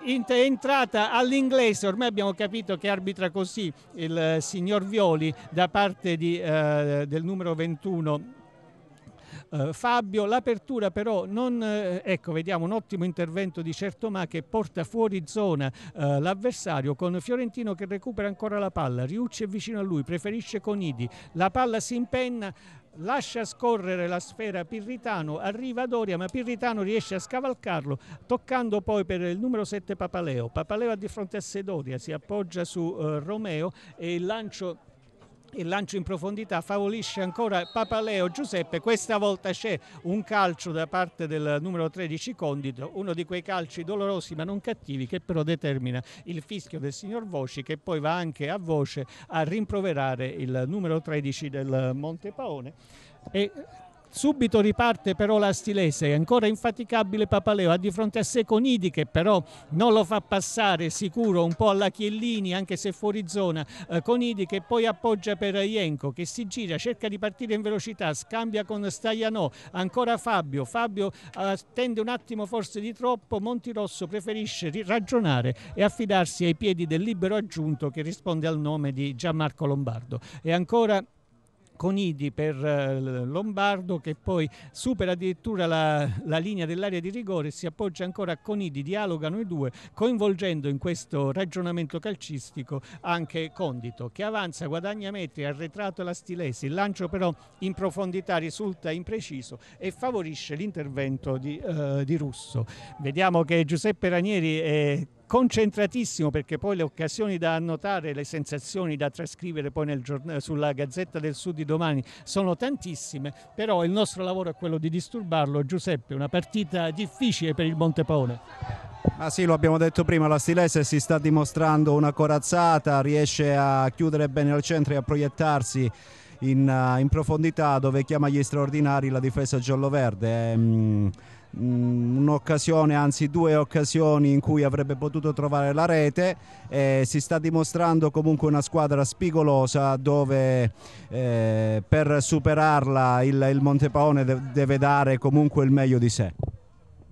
entrata all'inglese, ormai abbiamo capito che arbitra così il eh, signor Violi da parte di, eh, del numero 21 eh, Fabio. L'apertura però non, eh, ecco vediamo un ottimo intervento di Certo Ma che porta fuori zona eh, l'avversario con Fiorentino che recupera ancora la palla, Riucci è vicino a lui, preferisce Conidi, la palla si impenna lascia scorrere la sfera Pirritano, arriva Doria ma Pirritano riesce a scavalcarlo toccando poi per il numero 7 Papaleo, Papaleo di fronte a sé Doria, si appoggia su eh, Romeo e il lancio il lancio in profondità favorisce ancora Papaleo Giuseppe, questa volta c'è un calcio da parte del numero 13 Condito, uno di quei calci dolorosi ma non cattivi che però determina il fischio del signor Voci che poi va anche a voce a rimproverare il numero 13 del Monte Paone. e Subito riparte però la Stilese, ancora infaticabile Papaleo, ha di fronte a sé Conidi che però non lo fa passare sicuro un po' alla Chiellini anche se fuori zona, eh, Conidi che poi appoggia per Ienco che si gira, cerca di partire in velocità, scambia con Stajanò, ancora Fabio, Fabio attende un attimo forse di troppo, Montirosso preferisce ragionare e affidarsi ai piedi del libero aggiunto che risponde al nome di Gianmarco Lombardo. E ancora Conidi per eh, Lombardo che poi supera addirittura la, la linea dell'area di rigore, e si appoggia ancora a Conidi, dialogano i due, coinvolgendo in questo ragionamento calcistico anche Condito che avanza, guadagna metri, arretrato la Stilesi, il lancio però in profondità risulta impreciso e favorisce l'intervento di, eh, di Russo. Vediamo che Giuseppe Ranieri è concentratissimo perché poi le occasioni da annotare, le sensazioni da trascrivere poi giornale, sulla Gazzetta del Sud di domani sono tantissime, però il nostro lavoro è quello di disturbarlo. Giuseppe, una partita difficile per il Montepaone. Ah sì, lo abbiamo detto prima, la Stilese si sta dimostrando una corazzata, riesce a chiudere bene al centro e a proiettarsi in, in profondità dove chiama gli straordinari la difesa giallo-verde. Ehm Mm, un'occasione, anzi due occasioni in cui avrebbe potuto trovare la rete. E si sta dimostrando comunque una squadra spigolosa dove eh, per superarla il, il Montepaone deve dare comunque il meglio di sé.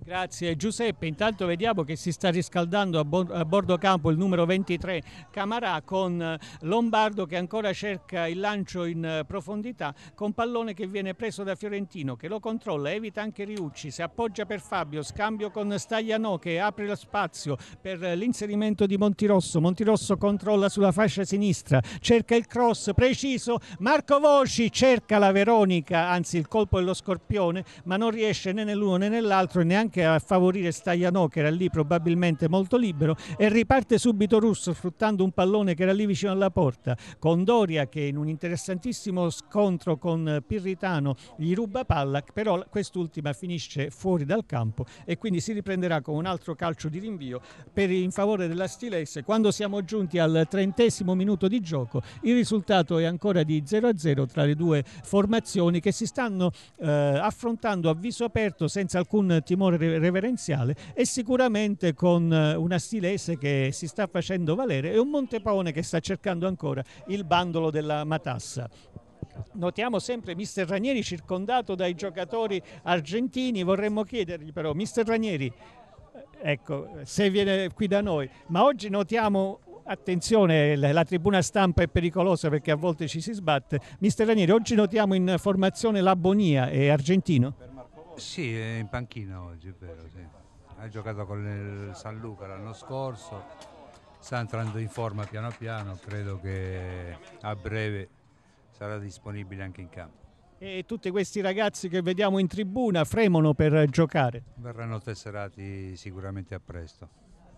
Grazie Giuseppe, intanto vediamo che si sta riscaldando a, bordo campo il numero 23 Camarà con eh, Lombardo che ancora cerca il lancio in eh, profondità con pallone che viene preso da Fiorentino che lo controlla, evita anche Riucci, si appoggia per Fabio, scambio con Stagliano che apre lo spazio per l'inserimento di Montirosso, Montirosso controlla sulla fascia sinistra, cerca il cross preciso, Marco Voci cerca la Veronica, anzi il colpo è lo scorpione ma non riesce né nell'uno né nell'altro e neanche anche a favorire Staglianò che era lì probabilmente molto libero e riparte subito Russo sfruttando un pallone che era lì vicino alla porta con Doria che in un interessantissimo scontro con Pirritano gli ruba palla però quest'ultima finisce fuori dal campo e quindi si riprenderà con un altro calcio di rinvio per, in favore della Stilesse quando siamo giunti al trentesimo minuto di gioco il risultato è ancora di 0-0 tra le due formazioni che si stanno eh, affrontando a viso aperto senza alcun timore reverenziale e sicuramente con eh, una stilese che si sta facendo valere e un Montepaone che sta cercando ancora il bandolo della matassa. Notiamo sempre mister Ranieri circondato dai giocatori argentini, vorremmo chiedergli però, mister Ranieri, eh, ecco, se viene qui da noi, ma oggi notiamo Attenzione, la tribuna stampa è pericolosa perché a volte ci si sbatte. Mister Ranieri, oggi notiamo in formazione Labonia e Argentino. Sì, è in panchina oggi, vero, sì. Ha giocato con il San Luca l'anno scorso, sta entrando in forma piano piano, credo che a breve sarà disponibile anche in campo. E tutti questi ragazzi che vediamo in tribuna fremono per giocare? Verranno tesserati sicuramente a presto.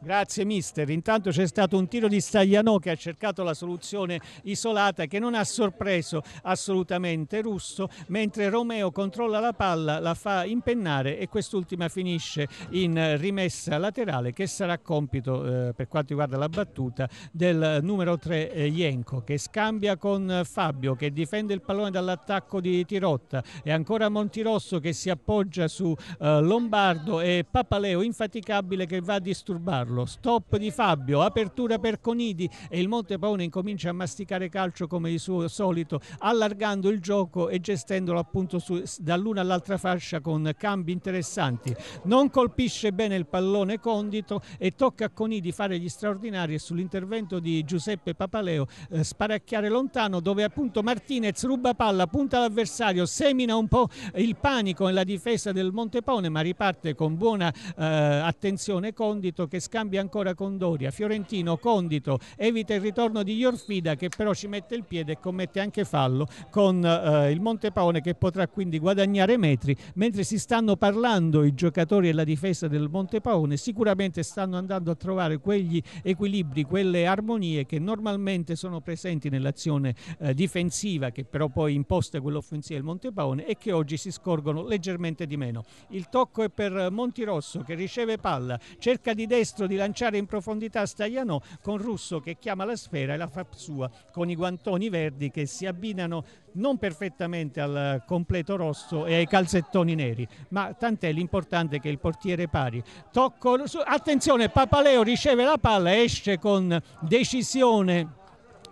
Grazie mister, intanto c'è stato un tiro di Stagliano che ha cercato la soluzione isolata che non ha sorpreso assolutamente Russo, mentre Romeo controlla la palla, la fa impennare e quest'ultima finisce in rimessa laterale che sarà compito eh, per quanto riguarda la battuta del numero 3 eh, Ienco che scambia con Fabio che difende il pallone dall'attacco di Tirotta e ancora Montirosso che si appoggia su eh, Lombardo e Papaleo infaticabile che va a disturbarlo Carlo, stop di Fabio, apertura per Conidi e il Monte Paone incomincia a masticare calcio come di suo solito, allargando il gioco e gestendolo appunto su, dall'una all'altra fascia con cambi interessanti. Non colpisce bene il pallone condito e tocca a Conidi fare gli straordinari e sull'intervento di Giuseppe Papaleo eh, sparacchiare lontano dove appunto Martinez ruba palla, punta l'avversario, semina un po' il panico nella difesa del Monte Paone ma riparte con buona eh, attenzione condito che scambia cambia ancora con Doria, Fiorentino, Condito, evita il ritorno di Iorfida che però ci mette il piede e commette anche fallo con eh, il Montepaone che potrà quindi guadagnare metri, mentre si stanno parlando i giocatori e la difesa del Montepaone, sicuramente stanno andando a trovare quegli equilibri, quelle armonie che normalmente sono presenti nell'azione eh, difensiva che però poi imposta quell'offensiva del Montepaone e che oggi si scorgono leggermente di meno. Il tocco è per Montirosso che riceve palla, cerca di destro di lanciare in profondità Stagliano con Russo che chiama la sfera e la fa sua con i guantoni verdi che si abbinano non perfettamente al completo rosso e ai calzettoni neri, ma tant'è l'importante che il portiere pari. Tocco, attenzione, Papaleo riceve la palla esce con decisione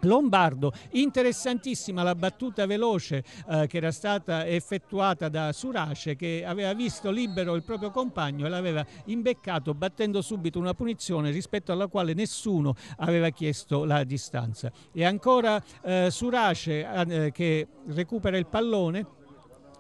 Lombardo. Interessantissima la battuta veloce eh, che era stata effettuata da Surace che aveva visto libero il proprio compagno e l'aveva imbeccato battendo subito una punizione rispetto alla quale nessuno aveva chiesto la distanza. E ancora eh, Surace eh, eh che recupera il pallone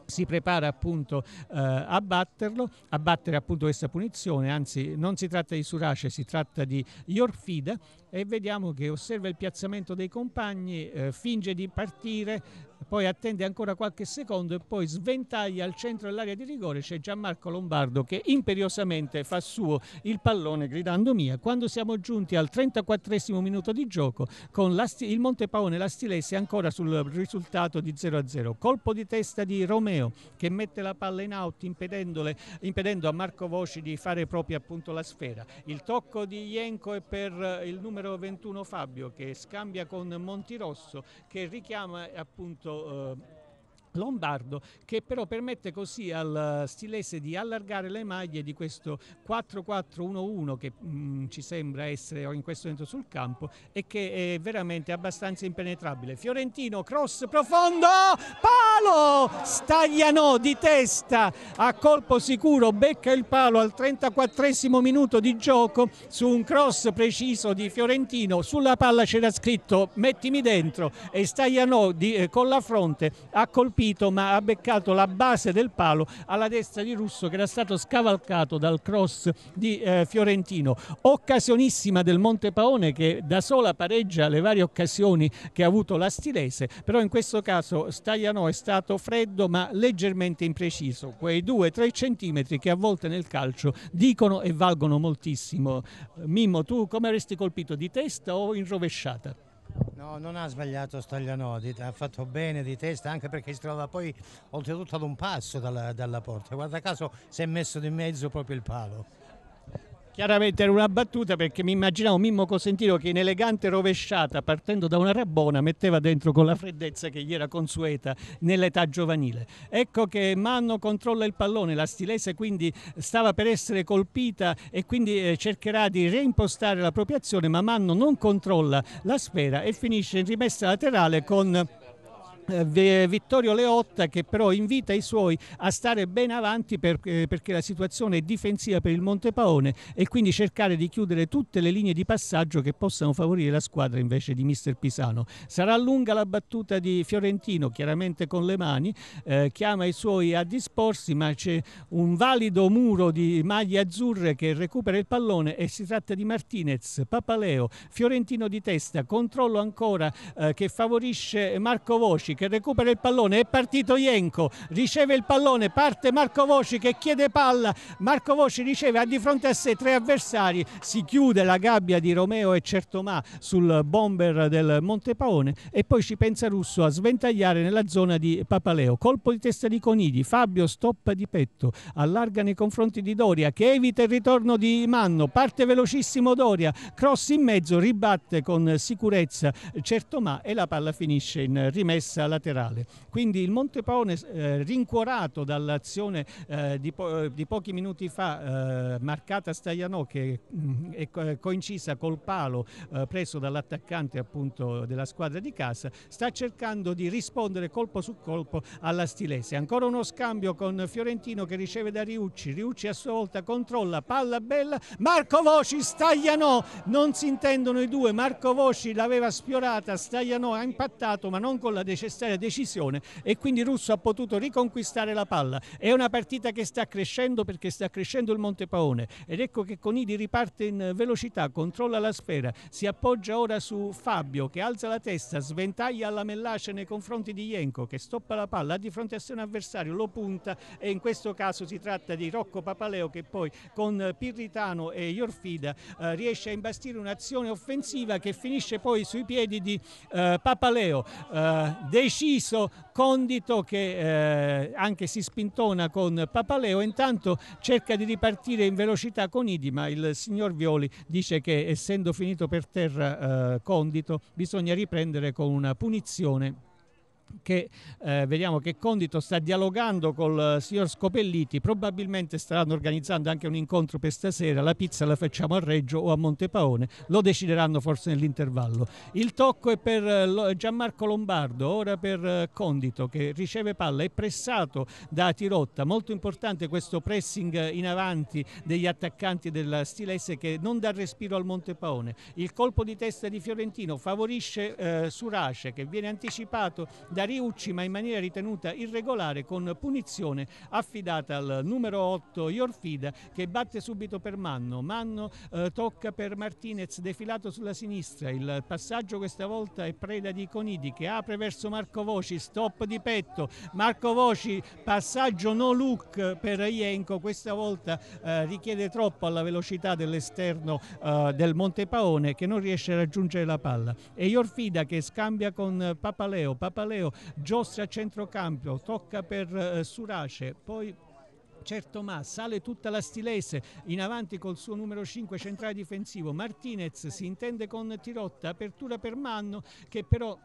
si prepara appunto eh, a batterlo, a battere appunto questa punizione, anzi non si tratta di Surace, si tratta di Iorfida e vediamo che osserva il piazzamento dei compagni, eh, finge di partire, poi attende ancora qualche secondo e poi sventaglia al centro dell'area di rigore. C'è Gianmarco Lombardo che imperiosamente fa suo il pallone gridando mia. Quando siamo giunti al 34 minuto di gioco con il Monte Paone e la Stilesi ancora sul risultato di 0-0. Colpo di testa di Romeo che mette la palla in out impedendo a Marco Voci di fare proprio appunto la sfera. Il tocco di Ienco è per eh, il numero numero 21 Fabio che scambia con Montirosso che richiama eh, appunto eh, lombardo che però permette così al eh, stilese di allargare le maglie di questo 4-4-1-1 che mh, mm, ci sembra essere in questo momento sul campo e che è veramente abbastanza impenetrabile. Fiorentino, cross profondo, palo! Stagliano di testa a colpo sicuro, becca il palo al 34 minuto di gioco su un cross preciso di Fiorentino. Sulla palla c'era scritto mettimi dentro e Stagliano di, eh, con la fronte a colpo colpito ma ha beccato la base del palo alla destra di Russo che era stato scavalcato dal cross di eh, Fiorentino. Occasionissima del Montepaone che da sola pareggia le varie occasioni che ha avuto la Stilese, però in questo caso Stagliano è stato freddo ma leggermente impreciso, quei 2-3 centimetri che a volte nel calcio dicono e valgono moltissimo. Mimmo, tu come avresti colpito di testa o in rovesciata? No, non ha sbagliato Staglianodi, ha fatto bene di testa anche perché si trova poi oltretutto ad un passo dalla, dalla porta. Guarda caso si è messo di mezzo proprio il palo. Chiaramente era una battuta perché mi immaginavo Mimmo Cosentino che in elegante rovesciata partendo da una rabbona metteva dentro con la freddezza che gli era consueta nell'età giovanile. Ecco che Manno controlla il pallone, la stilese quindi stava per essere colpita e quindi eh, cercherà di reimpostare la propria azione ma Manno non controlla la sfera e finisce in rimessa laterale con eh, Vittorio Leotta che però invita i suoi a stare ben avanti per, eh, perché la situazione è difensiva per il Montepaone e quindi cercare di chiudere tutte le linee di passaggio che possano favorire la squadra invece di mister Pisano. Sarà lunga la battuta di Fiorentino, chiaramente con le mani, eh, chiama i suoi a disporsi ma c'è un valido muro di maglie azzurre che recupera il pallone e si tratta di Martinez, Papaleo, Fiorentino di testa, controllo ancora eh, che favorisce Marco Voci che recupera il pallone, è partito Ienco, riceve il pallone, parte Marco Voci che chiede palla, Marco Voci riceve, ha di fronte a sé tre avversari, si chiude la gabbia di Romeo e Certomà sul bomber del Montepaone e poi ci pensa Russo a sventagliare nella zona di Papaleo, colpo di testa di Conidi, Fabio stoppa di petto, allarga nei confronti di Doria che evita il ritorno di Manno, parte velocissimo Doria, cross in mezzo, ribatte con sicurezza Certomà e la palla finisce in rimessa laterale. Quindi il Montepaone, eh, rincuorato dall'azione eh, di, po- eh, di, pochi minuti fa eh, marcata a Staglianò, che mh, mm, è co- coincisa col palo eh, preso dall'attaccante appunto della squadra di casa, sta cercando di rispondere colpo su colpo alla Stilese. Ancora uno scambio con Fiorentino che riceve da Riucci, Riucci a sua volta controlla, palla bella, Marco Voci, Staglianò, non si intendono i due, Marco Voci l'aveva sfiorata, Staglianò ha impattato ma non con la decisione seria decisione e quindi Russo ha potuto riconquistare la palla. È una partita che sta crescendo perché sta crescendo il Monte Paone ed ecco che Conidi riparte in velocità, controlla la sfera, si appoggia ora su Fabio che alza la testa, sventaglia la mellace nei confronti di Jenko che stoppa la palla di fronte a sé un avversario, lo punta e in questo caso si tratta di Rocco Papaleo che poi con Pirritano e Iorfida eh, riesce a imbastire un'azione offensiva che finisce poi sui piedi di eh, Papaleo. Eh, deciso Condito che eh, anche si spintona con Papaleo intanto cerca di ripartire in velocità con Idi ma il signor Violi dice che essendo finito per terra eh, Condito bisogna riprendere con una punizione che eh, vediamo che Condito sta dialogando col eh, signor Scopelliti, probabilmente staranno organizzando anche un incontro per stasera, la pizza la facciamo a Reggio o a Montepaone, lo decideranno forse nell'intervallo. Il tocco è per eh, Gianmarco Lombardo, ora per eh, Condito che riceve palla, è pressato da Tirotta, molto importante questo pressing in avanti degli attaccanti del Stilese che non dà respiro al Montepaone. Il colpo di testa di Fiorentino favorisce eh, Surace che viene anticipato da da Riucci ma in maniera ritenuta irregolare con punizione affidata al numero 8 Iorfida che batte subito per Manno. Manno eh, tocca per Martinez defilato sulla sinistra. Il passaggio questa volta è preda di Conidi che apre verso Marco Voci, stop di petto. Marco Voci passaggio no look per Ienco, questa volta eh, richiede troppo alla velocità dell'esterno eh, del Montepaone che non riesce a raggiungere la palla. E Iorfida che scambia con Papaleo. Papaleo Maio, a centrocampio, tocca per eh, Surace, poi certo ma sale tutta la Stilese in avanti col suo numero 5 centrale difensivo Martinez si intende con Tirotta apertura per Manno che però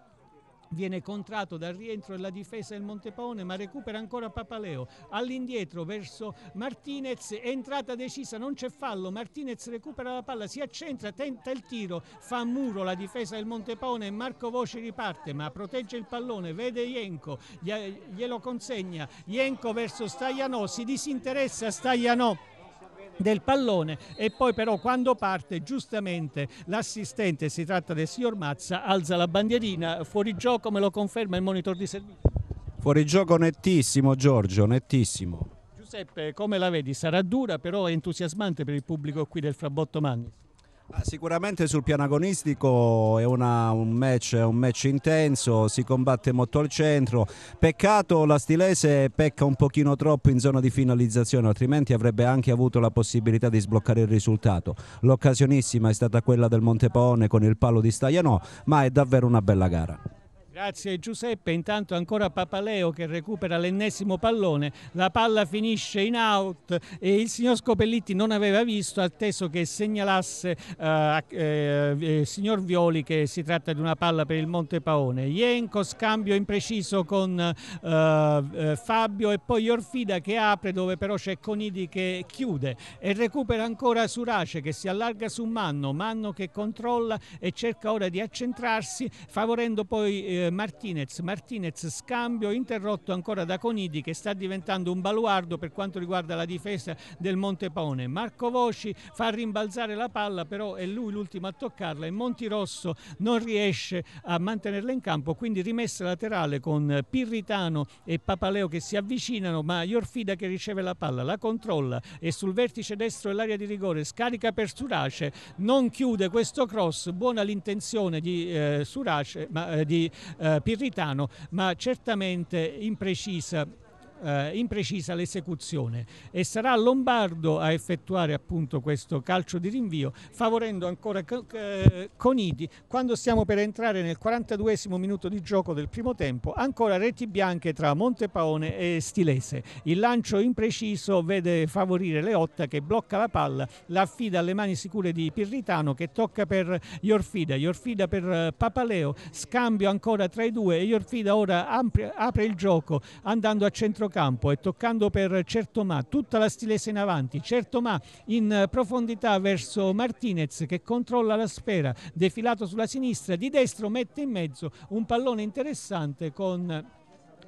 viene contratto dal rientro della difesa del Montepaone ma recupera ancora Papaleo all'indietro verso Martinez entrata decisa non c'è fallo Martinez recupera la palla si accentra tenta il tiro fa muro la difesa del Montepaone Marco Voci riparte ma protegge il pallone vede Ienco glielo consegna Ienco verso Stajanò si disinteressa Stajanò del pallone e poi però quando parte giustamente l'assistente, si tratta del signor Mazza, alza la bandierina, fuori gioco me lo conferma il monitor di servizio. Fuori gioco nettissimo Giorgio, nettissimo. Giuseppe, come la vedi? Sarà dura però è entusiasmante per il pubblico qui del Frabotto Manni. Ah, sicuramente sul piano agonistico è una, un, match, un, match, intenso, si combatte molto al centro, peccato la Stilese pecca un pochino troppo in zona di finalizzazione altrimenti avrebbe anche avuto la possibilità di sbloccare il risultato, l'occasionissima è stata quella del Montepoone con il palo di Staglianò ma è davvero una bella gara. Grazie Giuseppe, intanto ancora Papaleo che recupera l'ennesimo pallone, la palla finisce in out e il signor Scopellitti non aveva visto, atteso che segnalasse eh, eh, il eh, signor Violi che si tratta di una palla per il Monte Paone. Ienco scambio impreciso con eh, eh, Fabio e poi Orfida che apre dove però c'è Conidi che chiude e recupera ancora Surace che si allarga su Manno, Manno che controlla e cerca ora di accentrarsi favorendo poi eh, Martinez, Martinez scambio interrotto ancora da Conidi che sta diventando un baluardo per quanto riguarda la difesa del Montepone. Marco Voci fa rimbalzare la palla, però è lui l'ultimo a toccarla e Montirosso non riesce a mantenerla in campo, quindi rimessa laterale con Pirritano e Papaleo che si avvicinano, ma Iorfida che riceve la palla, la controlla e sul vertice destro dell'area di rigore scarica per Surace, non chiude questo cross, buona l'intenzione di eh, Surace, ma eh, di eh, pirritano, ma certamente imprecisa eh, imprecisa l'esecuzione e sarà Lombardo a effettuare appunto questo calcio di rinvio favorendo ancora Coniti quando stiamo per entrare nel 42 minuto di gioco del primo tempo ancora reti bianche tra Montepaone e Stilese il lancio impreciso vede favorire Leotta che blocca la palla la affida alle mani sicure di Pirritano che tocca per Iorfida Iorfida per eh, Papaleo scambio ancora tra i due e Iorfida ora apre il gioco andando a centro centrocampo e toccando per certo ma tutta la stilese in avanti, certo ma in profondità verso Martinez che controlla la sfera, defilato sulla sinistra, di destro mette in mezzo un pallone interessante con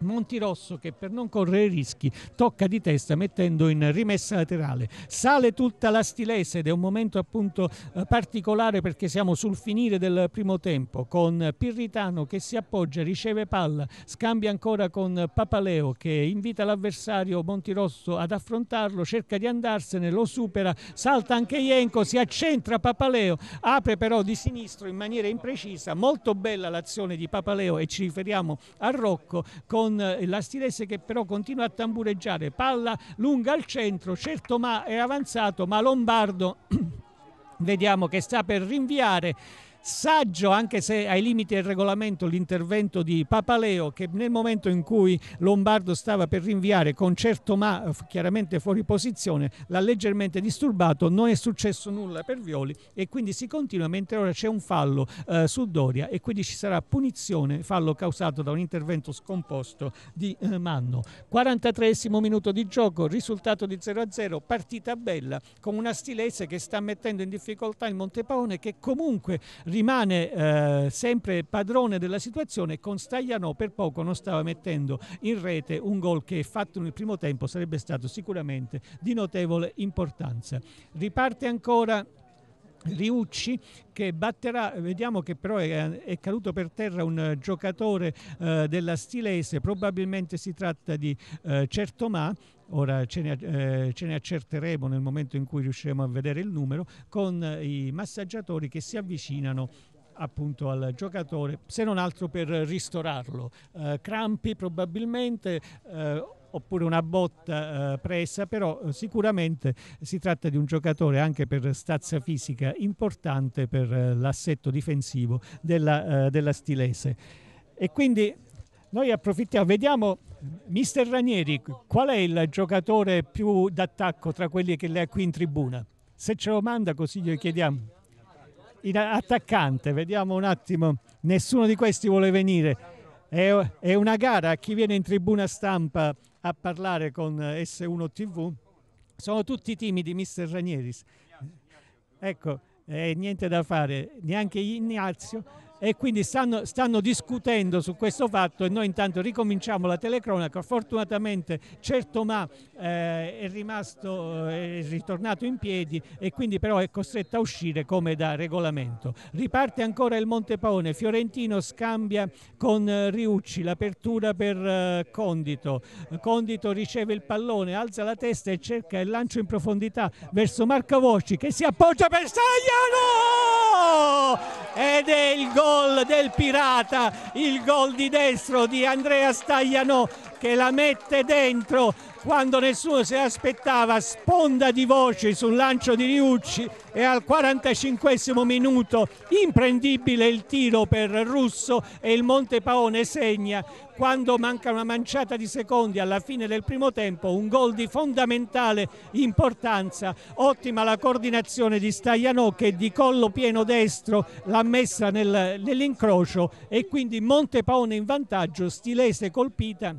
Montirosso che per non correre rischi tocca di testa mettendo in rimessa laterale. Sale tutta la stilese ed è un momento appunto eh, particolare perché siamo sul finire del primo tempo con Pirritano che si appoggia, riceve palla, scambia ancora con Papaleo che invita l'avversario Montirosso ad affrontarlo, cerca di andarsene, lo supera, salta anche Ienco, si accentra Papaleo, apre però di sinistro in maniera imprecisa, molto bella l'azione di Papaleo e ci riferiamo a Rocco con con eh, la Stilese che però continua a tambureggiare, palla lunga al centro, certo ma è avanzato, ma Lombardo vediamo che sta per rinviare saggio, anche se ai limiti del regolamento, l'intervento di Papaleo che nel momento in cui Lombardo stava per rinviare concerto ma chiaramente fuori posizione, l'ha leggermente disturbato, non è successo nulla per Violi e quindi si continua mentre ora c'è un fallo eh, su Doria e quindi ci sarà punizione, fallo causato da un intervento scomposto di eh, Manno. 43 minuto di gioco, risultato di 0-0, partita bella con una stilese che sta mettendo in difficoltà il Montepaone che comunque rimane eh, sempre padrone della situazione con Stagliano per poco non stava mettendo in rete un gol che fatto nel primo tempo sarebbe stato sicuramente di notevole importanza. Riparte ancora Riucci che batterà, vediamo che però è, è caduto per terra un giocatore eh, della Stilese, probabilmente si tratta di eh, Certomà ora ce ne, eh, ce ne, accerteremo nel momento in cui riusciremo a vedere il numero, con eh, i massaggiatori che si avvicinano appunto al giocatore, se non altro per ristorarlo. Eh, crampi probabilmente, eh, oppure una botta eh, presa, però eh, sicuramente si tratta di un giocatore anche per stazza fisica importante per eh, l'assetto difensivo della, eh, della Stilese. E quindi noi approfittiamo, vediamo Mister Ranieri, qual è il giocatore più d'attacco tra quelli che lei ha qui in tribuna? Se ce lo manda così gli chiediamo. In attaccante, vediamo un attimo. Nessuno di questi vuole venire. È, è una gara chi viene in tribuna stampa a parlare con S1 TV. Sono tutti timidi, Mister Ranieri. Ecco, eh, niente da fare. Neanche Ignazio e quindi stanno, stanno, discutendo su questo fatto e noi intanto ricominciamo la telecronaca. Fortunatamente certo ma eh, è rimasto, eh, è ritornato in piedi e quindi però è costretto a uscire come da regolamento. Riparte ancora il Montepaone, Fiorentino scambia con eh, Riucci, l'apertura per eh, Condito. Condito riceve il pallone, alza la testa e cerca il lancio in profondità verso Marcavoci che si appoggia per Stagliano! ed è il gol del Pirata, il gol di destro di Andrea Staglianò che la mette dentro quando nessuno si aspettava sponda di voci sul lancio di Riucci e al 45 minuto imprendibile il tiro per Russo e il Montepaone segna quando manca una manciata di secondi alla fine del primo tempo un gol di fondamentale importanza ottima la coordinazione di Staglianò che di collo pieno destro la messa nel, nell'incrocio e quindi Montepone in vantaggio, Stilese colpita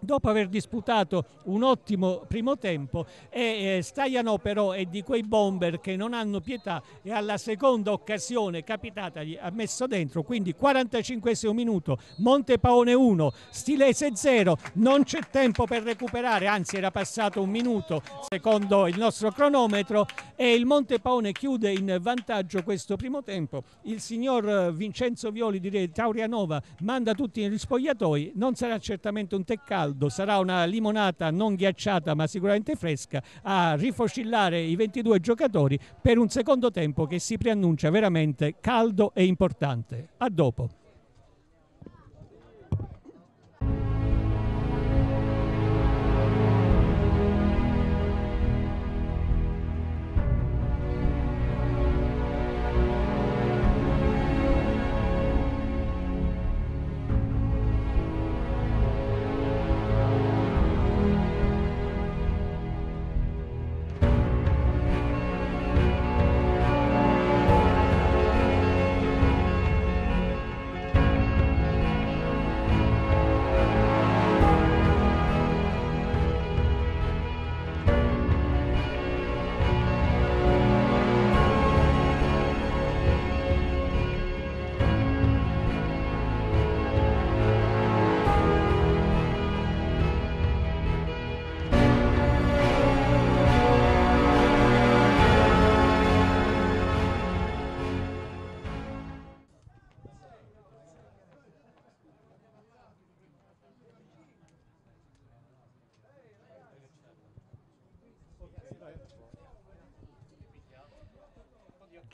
dopo aver disputato un ottimo primo tempo e eh, però è di quei bomber che non hanno pietà e alla seconda occasione capitata gli ha messo dentro quindi 45 minuto Montepaone 1 Stilese 0 non c'è tempo per recuperare anzi era passato un minuto secondo il nostro cronometro e il Montepaone chiude in vantaggio questo primo tempo il signor eh, Vincenzo Violi di Taurianova manda tutti negli spogliatoi non sarà certamente un teccato caldo, sarà una limonata non ghiacciata ma sicuramente fresca a rifocillare i 22 giocatori per un secondo tempo che si preannuncia veramente caldo e importante. A dopo.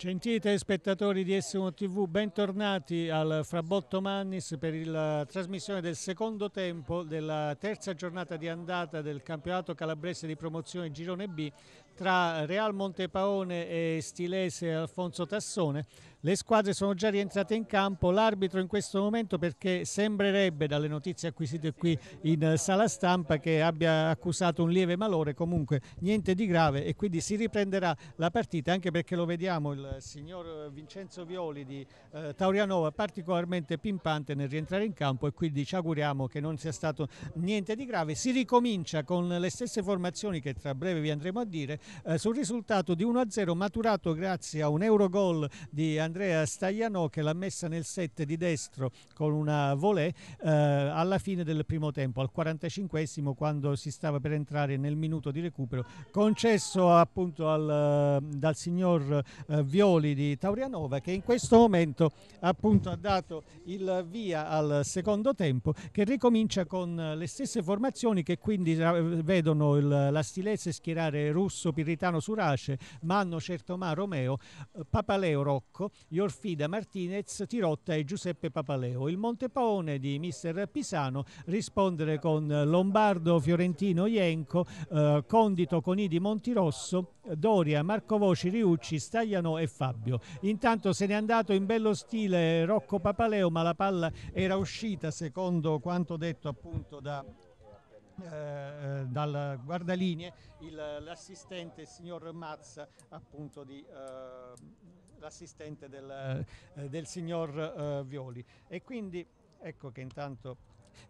Sentite spettatori di S1 TV, bentornati al Frabotto Mannis per la eh, trasmissione del secondo tempo della terza giornata di andata del campionato calabrese di promozione Girone B tra Real Montepaone e Stilese Alfonso Tassone. Le squadre sono già rientrate in campo, l'arbitro in questo momento perché sembrerebbe dalle notizie acquisite qui in sala stampa che abbia accusato un lieve malore, comunque niente di grave e quindi si riprenderà la partita anche perché lo vediamo il signor Vincenzo Violi di eh, Taurianova particolarmente pimpante nel rientrare in campo e quindi ci auguriamo che non sia stato niente di grave. Si ricomincia con le stesse formazioni che tra breve vi andremo a dire eh, sul risultato di 1-0 maturato grazie a un Eurogol di Andrea Staglianò che l'ha messa nel set di destro con una volée eh, alla fine del primo tempo, al 45 quando si stava per entrare nel minuto di recupero concesso appunto al, eh, dal signor eh, Violi di Taurianova che in questo momento appunto ha dato il via al secondo tempo che ricomincia con le stesse formazioni che quindi eh, vedono il, la stilese schierare Russo Pirritano Surace, Manno Certomà Romeo, eh, Papaleo Rocco, Iorfida Martinez, Tirotta e Giuseppe Papaleo. Il Monte Paone di mister Pisano rispondere con eh, Lombardo Fiorentino Ienco, eh, Condito Conidi Montirosso, Doria, Marco Voci, Riucci, Stagliano e Fabio. Intanto se n'è andato in bello stile Rocco Papaleo, ma la palla era uscita secondo quanto detto appunto da eh, dal guardalinee l'assistente, il signor Mazza, appunto di... Eh, l'assistente del, eh, del signor eh, Violi e quindi ecco che intanto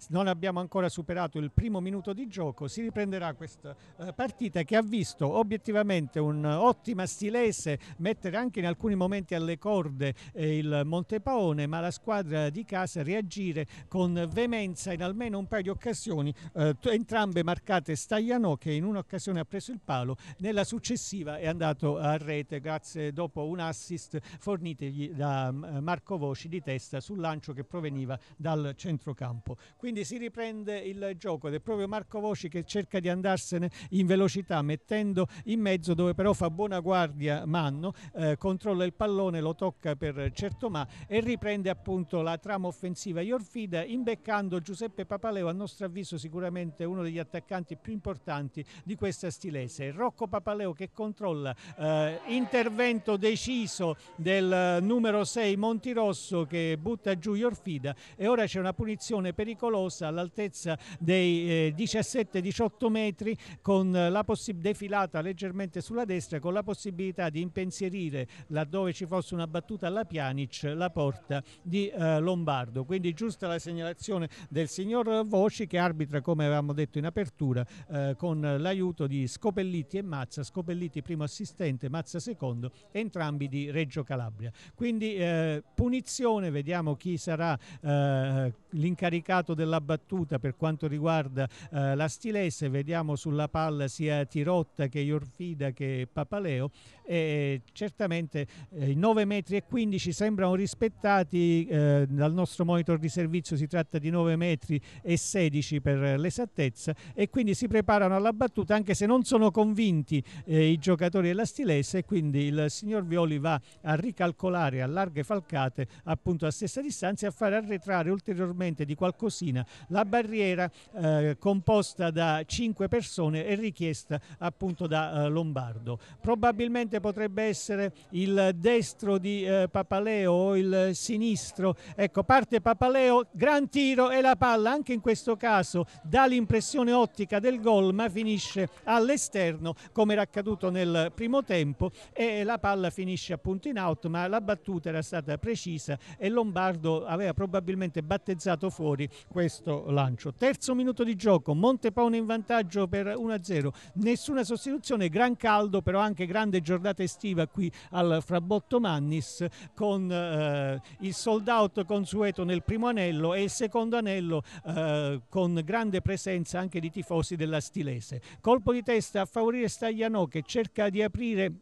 non abbiamo ancora superato il primo minuto di gioco, si riprenderà questa eh, partita che ha visto obiettivamente un'ottima stilese mettere anche in alcuni momenti alle corde eh, il Montepaone, ma la squadra di casa reagire con veemenza in almeno un paio di occasioni, eh, entrambe marcate Stagliano che in un'occasione ha preso il palo, nella successiva è andato a rete grazie dopo un assist fornitegli da mm, Marco Voci di testa sul lancio che proveniva dal centrocampo. Quindi si riprende il gioco ed è proprio Marco Voci che cerca di andarsene in velocità mettendo in mezzo dove però fa buona guardia Manno, eh, controlla il pallone, lo tocca per certo Certomà e riprende appunto la trama offensiva. Iorfida imbeccando Giuseppe Papaleo a nostro avviso sicuramente uno degli attaccanti più importanti di questa stilese. Rocco Papaleo che controlla eh, intervento deciso del eh, numero 6 Montirosso che butta giù Iorfida e ora c'è una punizione pericolosa pericolosa all'altezza dei eh, 17-18 metri con la defilata leggermente sulla destra con la possibilità di impensierire laddove ci fosse una battuta alla Pianic la porta di eh, Lombardo. Quindi giusta la segnalazione del signor Voci che arbitra come avevamo detto in apertura eh, con l'aiuto di Scopelliti e Mazza, Scopelliti primo assistente, Mazza secondo, entrambi di Reggio Calabria. Quindi eh, punizione, vediamo chi sarà eh, l'incaricato della battuta per quanto riguarda eh, la stilese, vediamo sulla palla sia Tirotta che Iorfida che Papaleo e certamente eh, i 9,15 metri sembrano rispettati eh, dal nostro monitor di servizio si tratta di 9,16 metri per l'esattezza e quindi si preparano alla battuta anche se non sono convinti eh, i giocatori della stilese e quindi il signor Violi va a ricalcolare a larghe falcate appunto a stessa distanza e a far arretrare ulteriormente di qualcosina mattina. La barriera eh, composta da cinque persone è richiesta appunto da eh, Lombardo. Probabilmente potrebbe essere il destro di eh, Papaleo o il sinistro. Ecco, parte Papaleo, gran tiro e la palla anche in questo caso dà l'impressione ottica del gol ma finisce all'esterno come era accaduto nel primo tempo e la palla finisce appunto in out ma la battuta era stata precisa e Lombardo aveva probabilmente battezzato fuori questo lancio. Terzo minuto di gioco, Montepone in vantaggio per 1-0, nessuna sostituzione, gran caldo però anche grande giornata estiva qui al Frabotto Mannis con eh, il sold out consueto nel primo anello e il secondo anello eh, con grande presenza anche di tifosi della Stilese. Colpo di testa a favorire Stagliano che cerca di aprire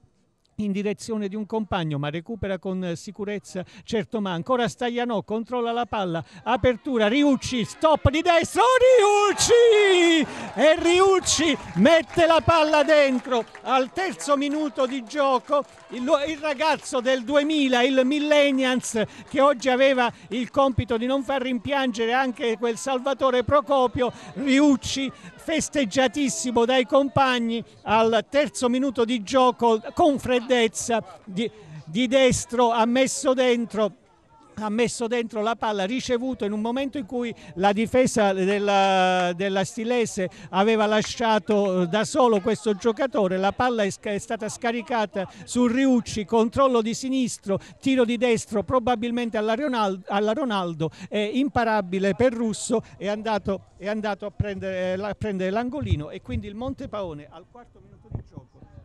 in direzione di un compagno ma recupera con sicurezza certo ma ancora Staglianò controlla la palla apertura Riucci stop di destra oh, Riucci e Riucci mette la palla dentro al terzo minuto di gioco il, il ragazzo del 2000 il Millennials che oggi aveva il compito di non far rimpiangere anche quel Salvatore Procopio Riucci festeggiatissimo dai compagni al terzo minuto di gioco con freddezza di, di destro ha messo dentro ha messo dentro la palla ricevuto in un momento in cui la difesa della, della Stilese aveva lasciato eh, da solo questo giocatore, la palla è, è, stata scaricata su Riucci, controllo di sinistro, tiro di destro probabilmente alla Ronaldo, alla Ronaldo è imparabile per Russo, è andato, è andato a prendere, eh, prendere l'angolino e quindi il Montepaone al quarto minuto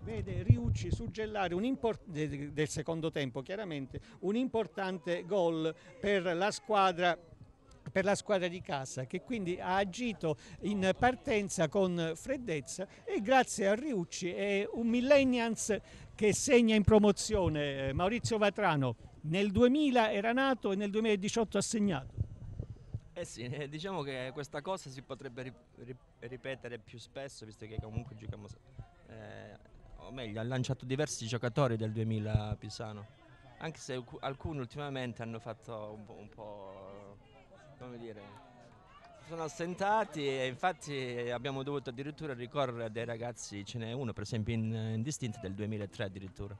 vede Riucci suggellare del secondo tempo chiaramente un importante gol per la squadra per la squadra di casa che quindi ha agito in partenza con freddezza e grazie a Riucci è un millennials che segna in promozione eh, Maurizio Vatrano nel 2000 era nato e nel 2018 ha segnato eh sì, eh, diciamo che questa cosa si potrebbe ripetere più spesso visto che comunque giochiamo eh, o meglio ha lanciato diversi giocatori del 2000 a Pisano, anche se alcuni ultimamente hanno fatto un po', un po' come dire, sono assentati e infatti abbiamo dovuto addirittura ricorrere a dei ragazzi, ce n'è uno per esempio in, in distinto del 2003 addirittura.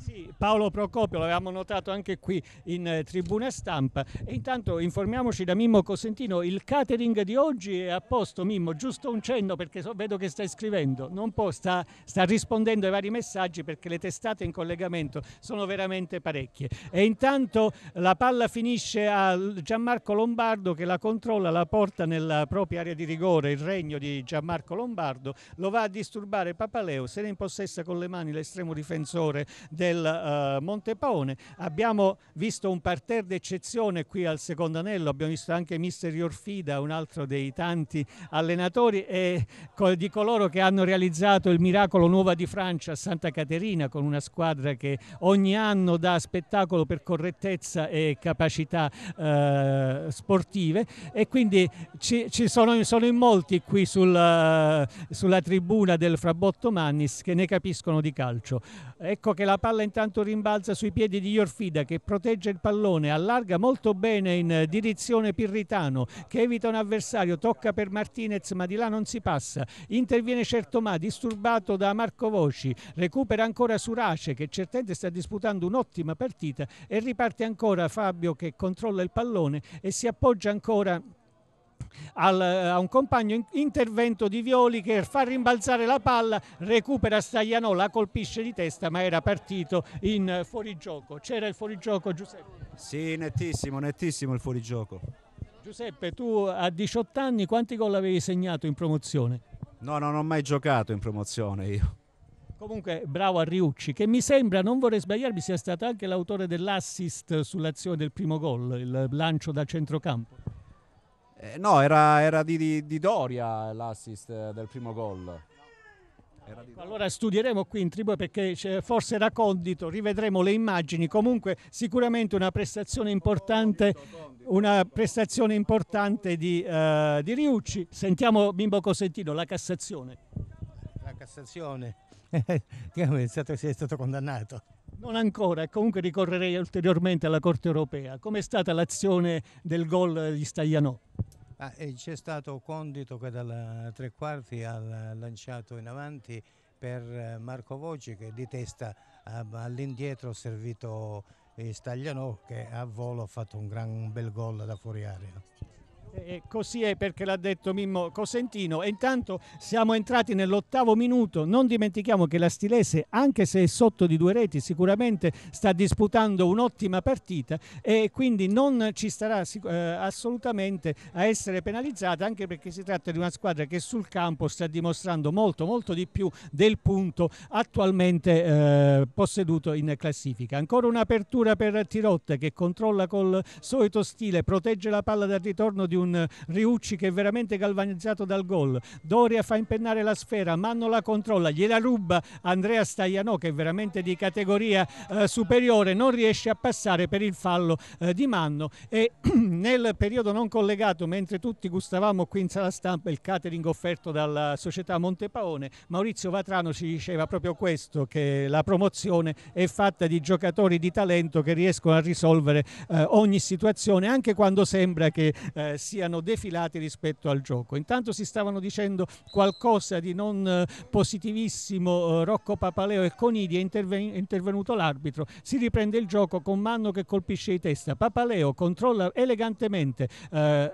Sì, Paolo Procopio l'avevamo notato anche qui in eh, tribuna stampa e intanto informiamoci da Mimmo Cosentino, il catering di oggi è a posto Mimmo, giusto un cenno perché so, vedo che stai scrivendo, non può, sta, sta, rispondendo ai vari messaggi perché le testate in collegamento sono veramente parecchie e intanto la palla finisce a Gianmarco Lombardo che la controlla, la porta nella propria area di rigore, il regno di Gianmarco Lombardo, lo va a disturbare Papaleo, se ne impossessa con le mani l'estremo difensore del del uh, eh, Montepaone. Abbiamo visto un parterre d'eccezione qui al secondo anello, abbiamo visto anche Mister Orfida, un altro dei tanti allenatori e di coloro che hanno realizzato il miracolo Nuova di Francia a Santa Caterina con una squadra che ogni anno dà spettacolo per correttezza e capacità eh, sportive e quindi ci, ci sono, sono, in molti qui sul, sulla tribuna del Frabotto Mannis che ne capiscono di calcio. Ecco che la palla palla intanto rimbalza sui piedi di Iorfida che protegge il pallone, allarga molto bene in direzione Pirritano che evita un avversario, tocca per Martinez ma di là non si passa, interviene Certomà disturbato da Marco Voci, recupera ancora Surace che certamente sta disputando un'ottima partita e riparte ancora Fabio che controlla il pallone e si appoggia ancora al, eh, a un compagno intervento di Violi che fa rimbalzare la palla, recupera Staglianò, la colpisce di testa ma era partito in eh, fuorigioco. C'era il fuorigioco Giuseppe? Sì, nettissimo, nettissimo il fuorigioco. Giuseppe, tu a 18 anni quanti gol avevi segnato in promozione? No, non ho mai giocato in promozione io. Comunque bravo a Riucci, che mi sembra, non vorrei sbagliarmi, sia stato anche l'autore dell'assist sull'azione del primo gol, il lancio da centrocampo. Eh, no, era, era di, di, di, Doria l'assist eh, del primo gol. Allora studieremo qui in tribù perché eh, forse era condito, rivedremo le immagini, comunque sicuramente una prestazione importante, una prestazione importante di, uh, di Riucci. Sentiamo Bimbo Cosentino, la Cassazione. La Cassazione, è stato, è stato condannato. Non ancora, comunque ricorrerei ulteriormente alla Corte europea. Com'è stata l'azione del gol di Stagliano? Ah, eh, c'è stato Condito che dal tre quarti ha lanciato in avanti per eh, Marco Voci che di testa all'indietro ha servito eh, Stagliano che a volo ha fatto un gran un bel gol da fuori area. E eh, eh, così è perché l'ha detto Mimmo Cosentino. E intanto siamo entrati nell'ottavo minuto. Non dimentichiamo che la Stilese, anche se è sotto di due reti, sicuramente sta disputando un'ottima partita e quindi non ci starà eh, assolutamente a essere penalizzata, anche perché si tratta di una squadra che sul campo sta dimostrando molto, molto di più del punto attualmente eh, posseduto in classifica. Ancora un'apertura per Tirotta che controlla col solito stile, protegge la palla dal ritorno di un un Riucci che è veramente galvanizzato dal gol. Doria fa impennare la sfera, Manno la controlla, gliela ruba Andrea Staglianò che è veramente di categoria eh, superiore, non riesce a passare per il fallo eh, di Manno e nel periodo non collegato, mentre tutti gustavamo qui in sala stampa il catering offerto dalla società Montepaone, Maurizio Vatrano ci diceva proprio questo, che la promozione è fatta di giocatori di talento che riescono a risolvere eh, ogni situazione, anche quando sembra che eh, siano defilati rispetto al gioco. Intanto si stavano dicendo qualcosa di non eh, positivissimo eh, Rocco Papaleo e Conidi, è, intervenuto l'arbitro, si riprende il gioco con Manno che colpisce di testa, Papaleo controlla elegantemente, eh,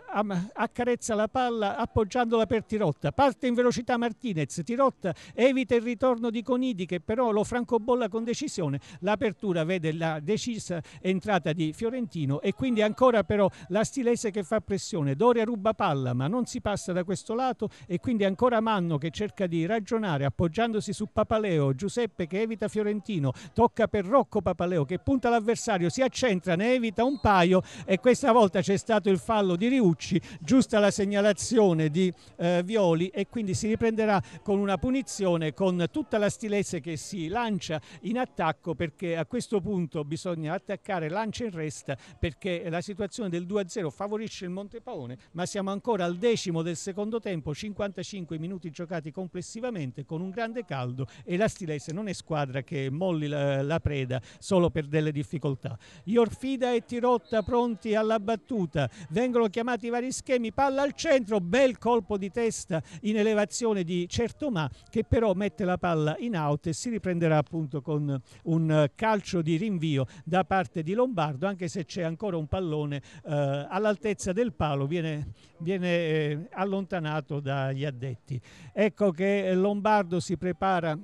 accarezza la palla appoggiandola per Tirotta, parte in velocità Martinez, Tirotta evita il ritorno di Conidi che però lo francobolla con decisione, l'apertura vede la decisa entrata di Fiorentino e quindi ancora però la stilese che fa pressione pallone, Doria ruba palla ma non si passa da questo lato e quindi ancora Manno che cerca di ragionare appoggiandosi su Papaleo, Giuseppe che evita Fiorentino, tocca per Rocco Papaleo che punta l'avversario, si accentra, ne evita un paio e questa volta c'è stato il fallo di Riucci, giusta la segnalazione di eh, Violi e quindi si riprenderà con una punizione con tutta la stilese che si lancia in attacco perché a questo punto bisogna attaccare lancia in resta perché la situazione del 2-0 favorisce il Montepollo Faraone, ma siamo ancora al decimo del secondo tempo, 55 minuti giocati complessivamente con un grande caldo e la Stilese non è squadra che molli la, la preda solo per delle difficoltà. Iorfida e Tirotta pronti alla battuta, vengono chiamati i vari schemi, palla al centro, bel colpo di testa in elevazione di Certomà che però mette la palla in out e si riprenderà appunto con un calcio di rinvio da parte di Lombardo anche se c'è ancora un pallone eh, all'altezza del palo libero, viene, viene eh, allontanato dagli addetti. Ecco che Lombardo si prepara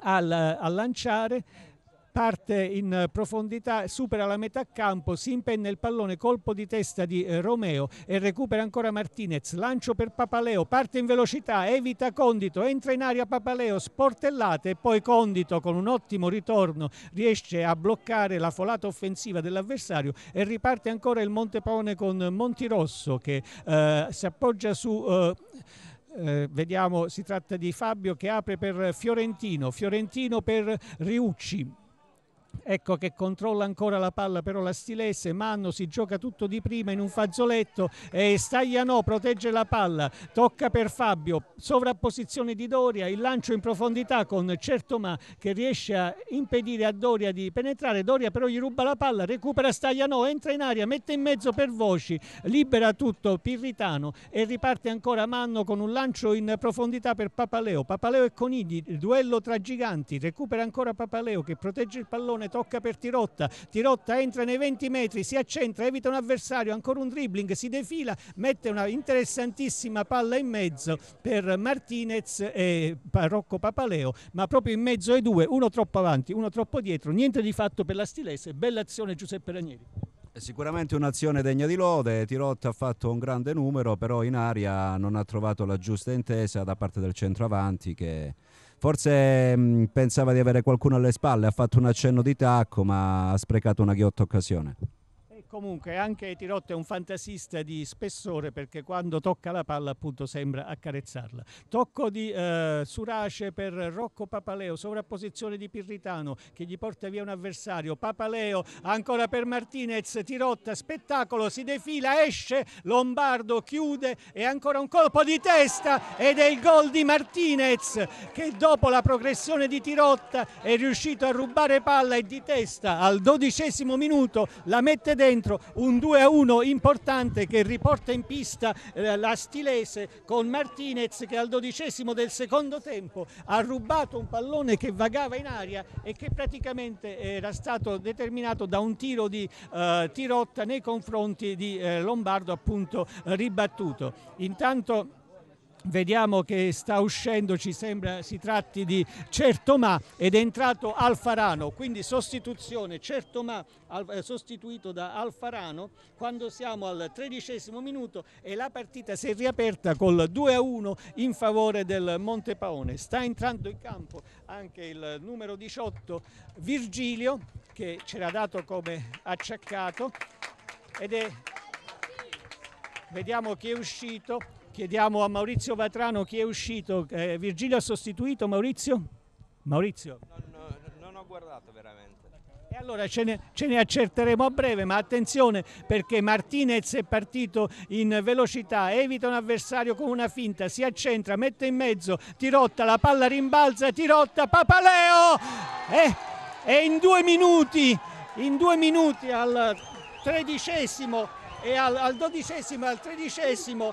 a, a lanciare parte in profondità, supera la metà campo, si impenna il pallone, colpo di testa di eh, Romeo e recupera ancora Martinez, lancio per Papaleo, parte in velocità, evita Condito, entra in aria Papaleo, sportellate e poi Condito con un ottimo ritorno riesce a bloccare la folata offensiva dell'avversario e riparte ancora il Montepone con Montirosso che eh, si appoggia su... Eh, eh, vediamo, si tratta di Fabio che apre per Fiorentino, Fiorentino per Riucci, ecco che controlla ancora la palla però la Stilesse, Manno si gioca tutto di prima in un fazzoletto e Stagliano protegge la palla tocca per Fabio sovrapposizione di Doria il lancio in profondità con Certoma che riesce a impedire a Doria di penetrare Doria però gli ruba la palla recupera Stagliano entra in aria mette in mezzo per Voci libera tutto Pirritano e riparte ancora Manno con un lancio in profondità per Papaleo Papaleo e Conigli duello tra giganti recupera ancora Papaleo che protegge il pallone pallone tocca per Tirotta Tirotta entra nei 20 metri si accentra evita un avversario ancora un dribbling si defila mette una interessantissima palla in mezzo per Martinez e Rocco Papaleo ma proprio in mezzo ai due uno troppo avanti uno troppo dietro niente di fatto per la Stilese bella azione Giuseppe Ranieri Sicuramente un'azione degna di lode, Tirotta ha fatto un grande numero, però in aria non ha trovato la giusta intesa da parte del centroavanti che Forse mh, mm, pensava di avere qualcuno alle spalle, ha fatto un accenno di tacco, ma ha sprecato una ghiotta occasione. Comunque anche Tirotto è un fantasista di spessore perché quando tocca la palla appunto sembra accarezzarla. Tocco di eh, Surace per Rocco Papaleo, sovrapposizione di Pirritano che gli porta via un avversario. Papaleo ancora per Martinez, Tirotta, spettacolo, si defila, esce, Lombardo chiude e ancora un colpo di testa ed è il gol di Martinez che dopo la progressione di Tirotta è riuscito a rubare palla e di testa al dodicesimo minuto la mette dentro dentro un 2-1 a importante che riporta in pista eh, la Stilese con Martinez che al dodicesimo del secondo tempo ha rubato un pallone che vagava in aria e che praticamente era stato determinato da un tiro di eh, Tirotta nei confronti di eh, Lombardo appunto ribattuto. Intanto vediamo che sta uscendo, ci sembra si tratti di Certoma ed è entrato Alfarano, quindi sostituzione Certoma eh, sostituito da Alfarano quando siamo al tredicesimo minuto e la partita si è riaperta col 2-1 a in favore del Montepaone. Sta entrando in campo anche il numero 18 Virgilio che c'era dato come acciaccato ed è... Vediamo chi è uscito, Chiediamo a Maurizio Vatrano chi è uscito. Eh, Virgilio ha sostituito Maurizio? Maurizio. Non, non ho guardato veramente. E allora ce ne, ce ne, accerteremo a breve, ma attenzione perché Martinez è partito in velocità, evita un avversario con una finta, si accentra, mette in mezzo, Tirotta, la palla rimbalza, Tirotta, Papaleo! E, eh, e in due minuti, in due minuti al tredicesimo e al, al dodicesimo e al tredicesimo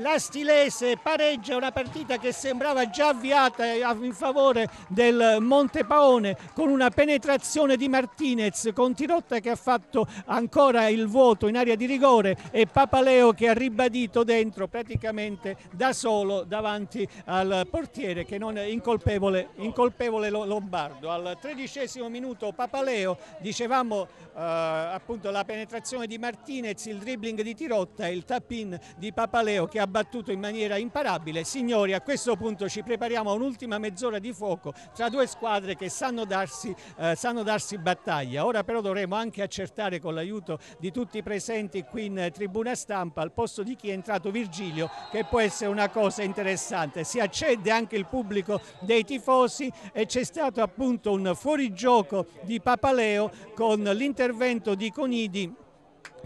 la Stilese pareggia una partita che sembrava già avviata eh, in favore del Monte Paone con una penetrazione di Martinez con Tirotta che ha fatto ancora il vuoto in area di rigore e Papaleo che ha ribadito dentro praticamente da solo davanti al portiere che non è incolpevole, incolpevole Lombardo. Al tredicesimo minuto Papaleo, dicevamo eh, appunto la penetrazione di Martinez, il dribbling di Tirotta e il tap-in di Papaleo che ha battuto in maniera imparabile. Signori, a questo punto ci prepariamo a un'ultima mezz'ora di fuoco tra due squadre che sanno darsi, eh, sanno darsi battaglia. Ora però dovremo anche accertare con l'aiuto di tutti i presenti qui in tribuna stampa al posto di chi è entrato Virgilio, che può essere una cosa interessante. Si accede anche il pubblico dei tifosi e c'è stato appunto un fuorigioco di Papaleo con l'intervento di Conidi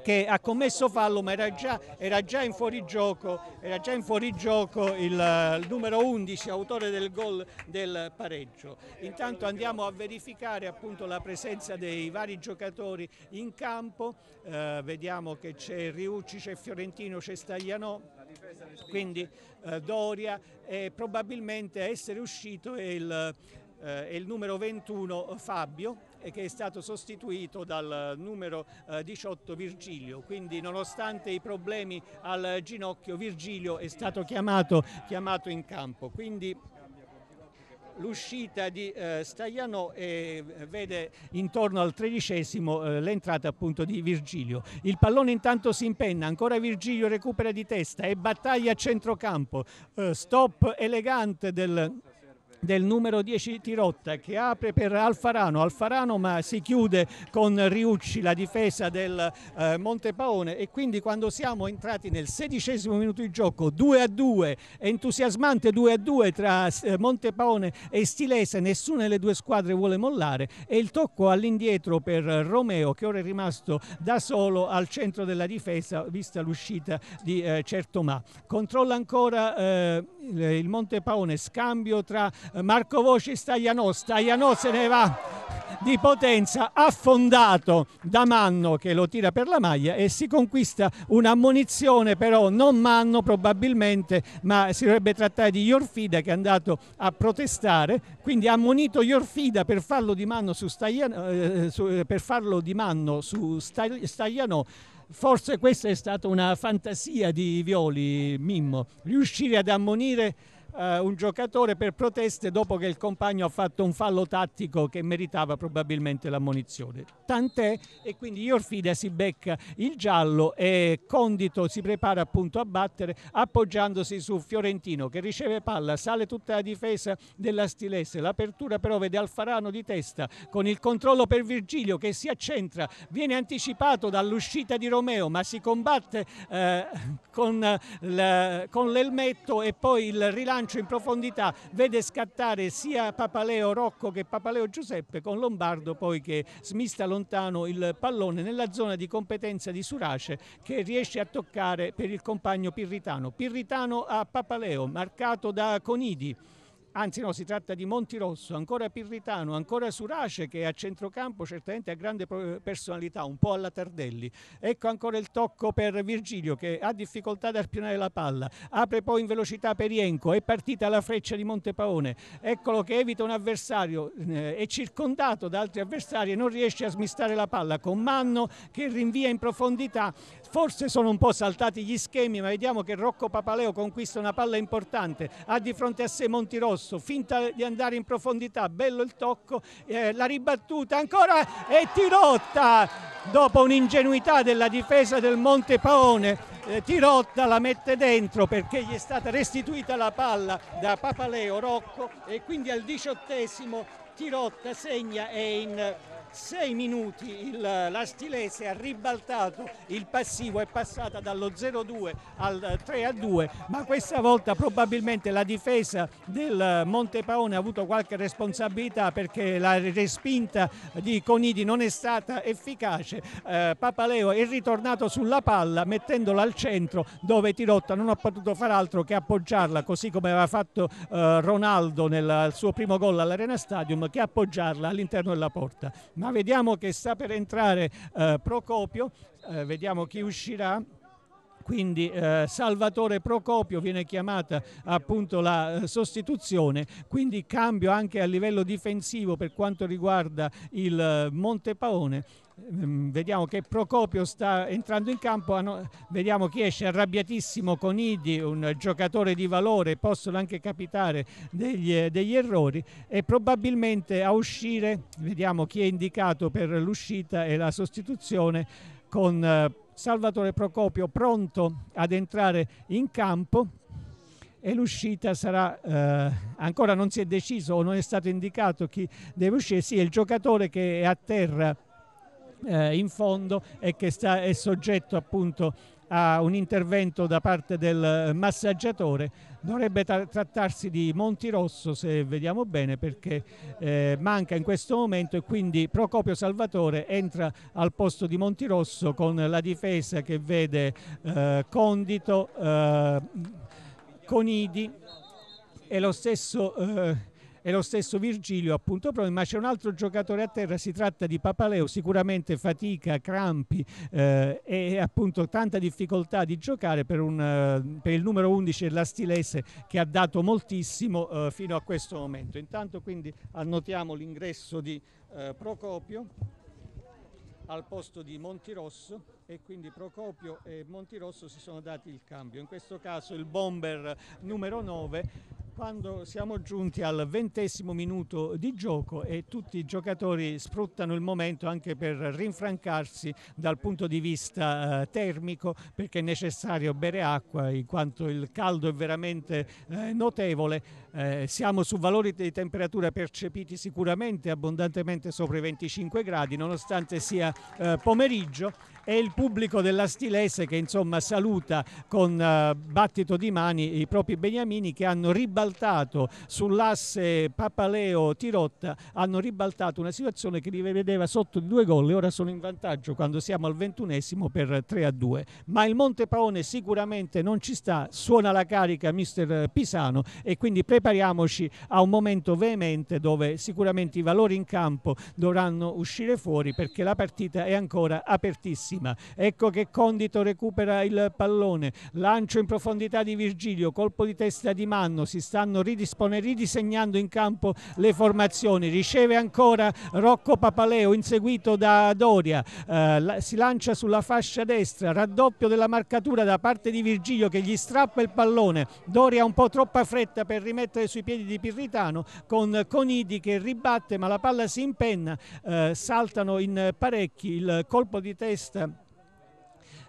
che ha commesso fallo ma era già, era già in fuorigioco, era già in fuorigioco il, il numero 11 autore del gol del pareggio. Intanto andiamo a verificare appunto la presenza dei vari giocatori in campo, eh, vediamo che c'è Riucci, c'è Fiorentino, c'è Stagliano quindi eh, Doria e probabilmente a essere uscito è il, eh, è il numero 21 Fabio che è stato sostituito dal eh, numero 18 eh, Virgilio, quindi nonostante i problemi al ginocchio Virgilio è stato chiamato, chiamato in campo. Quindi l'uscita di eh, Stagliano eh, vede intorno al tredicesimo eh, l'entrata appunto di Virgilio. Il pallone intanto si impenna, ancora Virgilio recupera di testa e battaglia a centrocampo. Eh, stop elegante del del numero 10 Tirotta che apre per Alfarano, Alfarano ma si chiude con Riucci la difesa del eh, Montepaone e quindi quando siamo entrati nel sedicesimo minuto di gioco 2 a 2, entusiasmante 2 a 2 tra eh, Montepaone e Stilese, nessuna delle due squadre vuole mollare e il tocco all'indietro per Romeo che ora è rimasto da solo al centro della difesa vista l'uscita di eh, Certomà. Controlla ancora eh, il Montepaone, scambio tra Marco Voce Staglianò, Staglianò se ne va di potenza affondato da Manno che lo tira per la maglia e si conquista un'ammonizione però non Manno probabilmente ma si dovrebbe trattare di Iorfida che è andato a protestare quindi ha ammonito Iorfida per farlo di Manno su, Stagliano, eh, su, eh, farlo di Manno su Stagliano forse questa è stata una fantasia di Violi Mimmo riuscire ad ammonire eh, un giocatore per proteste dopo che il compagno ha fatto un fallo tattico che meritava probabilmente l'ammonizione. Tant'è e quindi Iorfida si becca il giallo e Condito si prepara appunto a battere appoggiandosi su Fiorentino che riceve palla, sale tutta la difesa della Stilese, l'apertura però vede Alfarano di testa con il controllo per Virgilio che si accentra, viene anticipato dall'uscita di Romeo ma si combatte eh, con, l'elmetto e poi il rilancio lancio in profondità vede scattare sia Papaleo Rocco che Papaleo Giuseppe con Lombardo poi che smista lontano il pallone nella zona di competenza di Surace che riesce a toccare per il compagno Pirritano. Pirritano a Papaleo marcato da Conidi anzi no, si tratta di Montirosso, ancora Pirritano, ancora Surace che a centrocampo certamente ha grande personalità, un po' alla Tardelli. Ecco ancora il tocco per Virgilio che ha difficoltà ad arpionare la palla, apre poi in velocità per Ienco, è partita la freccia di Montepaone, eccolo che evita un avversario, eh, è circondato da altri avversari e non riesce a smistare la palla con Manno che rinvia in profondità, forse sono un po' saltati gli schemi ma vediamo che Rocco Papaleo conquista una palla importante, ha di fronte a sé Montirosso, addosso, finta di andare in profondità, bello il tocco, eh, la ribattuta ancora e Tirotta dopo un'ingenuità della difesa del Monte Paone. Eh, Tirotta la mette dentro perché gli è stata restituita la palla da Papaleo Rocco e quindi al diciottesimo Tirotta segna e in 6 minuti il, la Stilese ha ribaltato il passivo, è passata dallo 0-2 al 3-2, ma questa volta probabilmente la difesa del Montepaone ha avuto qualche responsabilità perché la respinta di Conidi non è stata efficace. Eh, Papaleo è ritornato sulla palla mettendola al centro dove Tirotta non ha potuto far altro che appoggiarla così come aveva fatto eh, Ronaldo nel suo primo gol all'Arena Stadium che appoggiarla all'interno della porta ma vediamo che sta per entrare eh, Procopio, eh, vediamo chi uscirà quindi eh, Salvatore Procopio viene chiamata appunto la eh, sostituzione, quindi cambio anche a livello difensivo per quanto riguarda il eh, Paone. Ehm, vediamo che Procopio sta entrando in campo, vediamo chi esce arrabbiatissimo con Idi, un giocatore di valore, possono anche capitare degli, eh, degli errori e probabilmente a uscire, vediamo chi è indicato per l'uscita e la sostituzione con eh, Salvatore Procopio pronto ad entrare in campo e l'uscita sarà eh, ancora non si è deciso o non è stato indicato chi deve uscire, sì è il giocatore che è a terra eh, in fondo e che sta, è soggetto appunto a un intervento da parte del massaggiatore. Dovrebbe tra trattarsi di Montirosso se vediamo bene perché eh, manca in questo momento e quindi Procopio Salvatore entra al posto di Montirosso con la difesa che vede eh, Condito, eh, Conidi e lo stesso eh, e lo stesso Virgilio appunto Prodi, ma c'è un altro giocatore a terra, si tratta di Papaleo, sicuramente fatica, crampi eh, e appunto tanta difficoltà di giocare per, un, eh, per il numero 11 della Stilese che ha dato moltissimo eh, fino a questo momento. Intanto quindi annotiamo l'ingresso di eh, Procopio al posto di Montirosso e quindi Procopio e Montirosso si sono dati il cambio. In questo caso il bomber numero 9 quando siamo giunti al ventesimo minuto di gioco e tutti i giocatori sfruttano il momento anche per rinfrancarsi dal punto di vista eh, termico perché è necessario bere acqua in quanto il caldo è veramente eh, notevole. Eh, siamo su valori di temperatura percepiti sicuramente abbondantemente sopra i 25 gradi nonostante sia eh, pomeriggio e il pubblico della Stilese che insomma saluta con eh, battito di mani i propri beniamini che hanno ribattuto ribaltato sull'asse Papaleo-Tirotta, hanno ribaltato una situazione che li vedeva sotto di due gol e ora sono in vantaggio quando siamo al ventunesimo per 3 a 2. Ma il Monte Paone sicuramente non ci sta, suona la carica mister Pisano e quindi prepariamoci a un momento veemente dove sicuramente i valori in campo dovranno uscire fuori perché la partita è ancora apertissima. Ecco che Condito recupera il pallone, lancio in profondità di Virgilio, colpo di testa di Manno, si sta stanno ridisegnando in campo le formazioni. Riceve ancora Rocco Papaleo inseguito da Doria, eh, si lancia sulla fascia destra, raddoppio della marcatura da parte di Virgilio che gli strappa il pallone. Doria un po' troppa fretta per rimettere sui piedi di Pirritano con Conidi che ribatte ma la palla si impenna, eh, saltano in parecchi il colpo di testa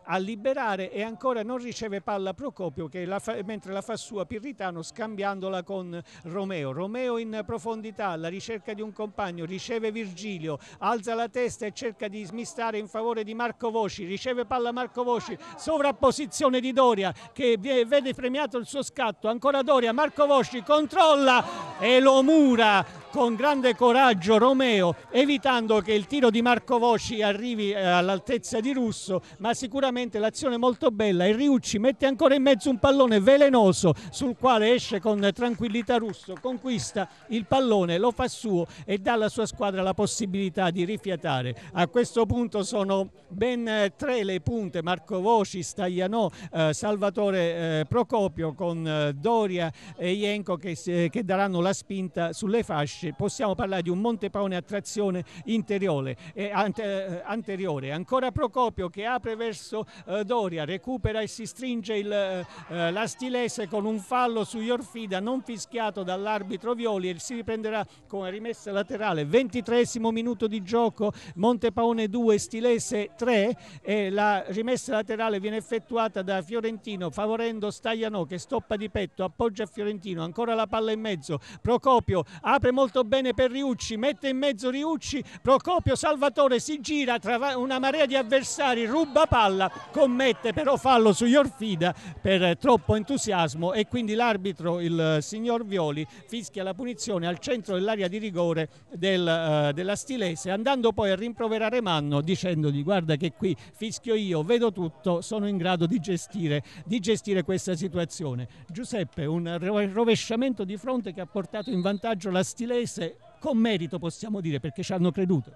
a liberare e ancora non riceve palla Procopio la fa, mentre la fa sua Pirritano scambiandola con Romeo. Romeo in profondità alla ricerca di un compagno, riceve Virgilio, alza la testa e cerca di smistare in favore di Marco Voci, riceve palla Marco Voci, sovrapposizione di Doria che vede premiato il suo scatto, ancora Doria, Marco Voci controlla e lo mura con grande coraggio Romeo evitando che il tiro di Marco Voci arrivi eh, all'altezza di Russo ma sicuramente l'azione è molto bella e Riucci mette ancora in mezzo un pallone velenoso sul quale esce con tranquillità Russo conquista il pallone lo fa suo e dà alla sua squadra la possibilità di rifiatare a questo punto sono ben eh, tre le punte Marco Voci, Staglianò, eh, Salvatore eh, Procopio con eh, Doria e Ienco che, eh, che daranno la spinta sulle fasce cresce, possiamo parlare di un Montepaone a trazione interiore, eh, eh, anteriore. Ancora Procopio che apre verso eh, Doria, recupera e si stringe il, eh, eh, la stilese con un fallo su Iorfida non fischiato dall'arbitro Violi e si riprenderà con rimessa laterale. 23 minuto di gioco, Montepaone 2, Stilese 3 e la rimessa laterale viene effettuata da Fiorentino favorendo Stagliano che stoppa di petto, appoggia Fiorentino, ancora la palla in mezzo, Procopio apre molto molto bene per Riucci, mette in mezzo Riucci, Procopio Salvatore si gira tra una marea di avversari, ruba palla, commette però fallo su Iorfida per troppo entusiasmo e quindi l'arbitro, il eh, signor Violi, fischia la punizione al centro dell'area di rigore del, uh, della Stilese, andando poi a rimproverare Manno dicendogli guarda che qui fischio io, vedo tutto, sono in grado di gestire, di gestire questa situazione. Giuseppe, un rovesciamento di fronte che ha portato in vantaggio la Stilese Varese con merito possiamo dire perché ci hanno creduto.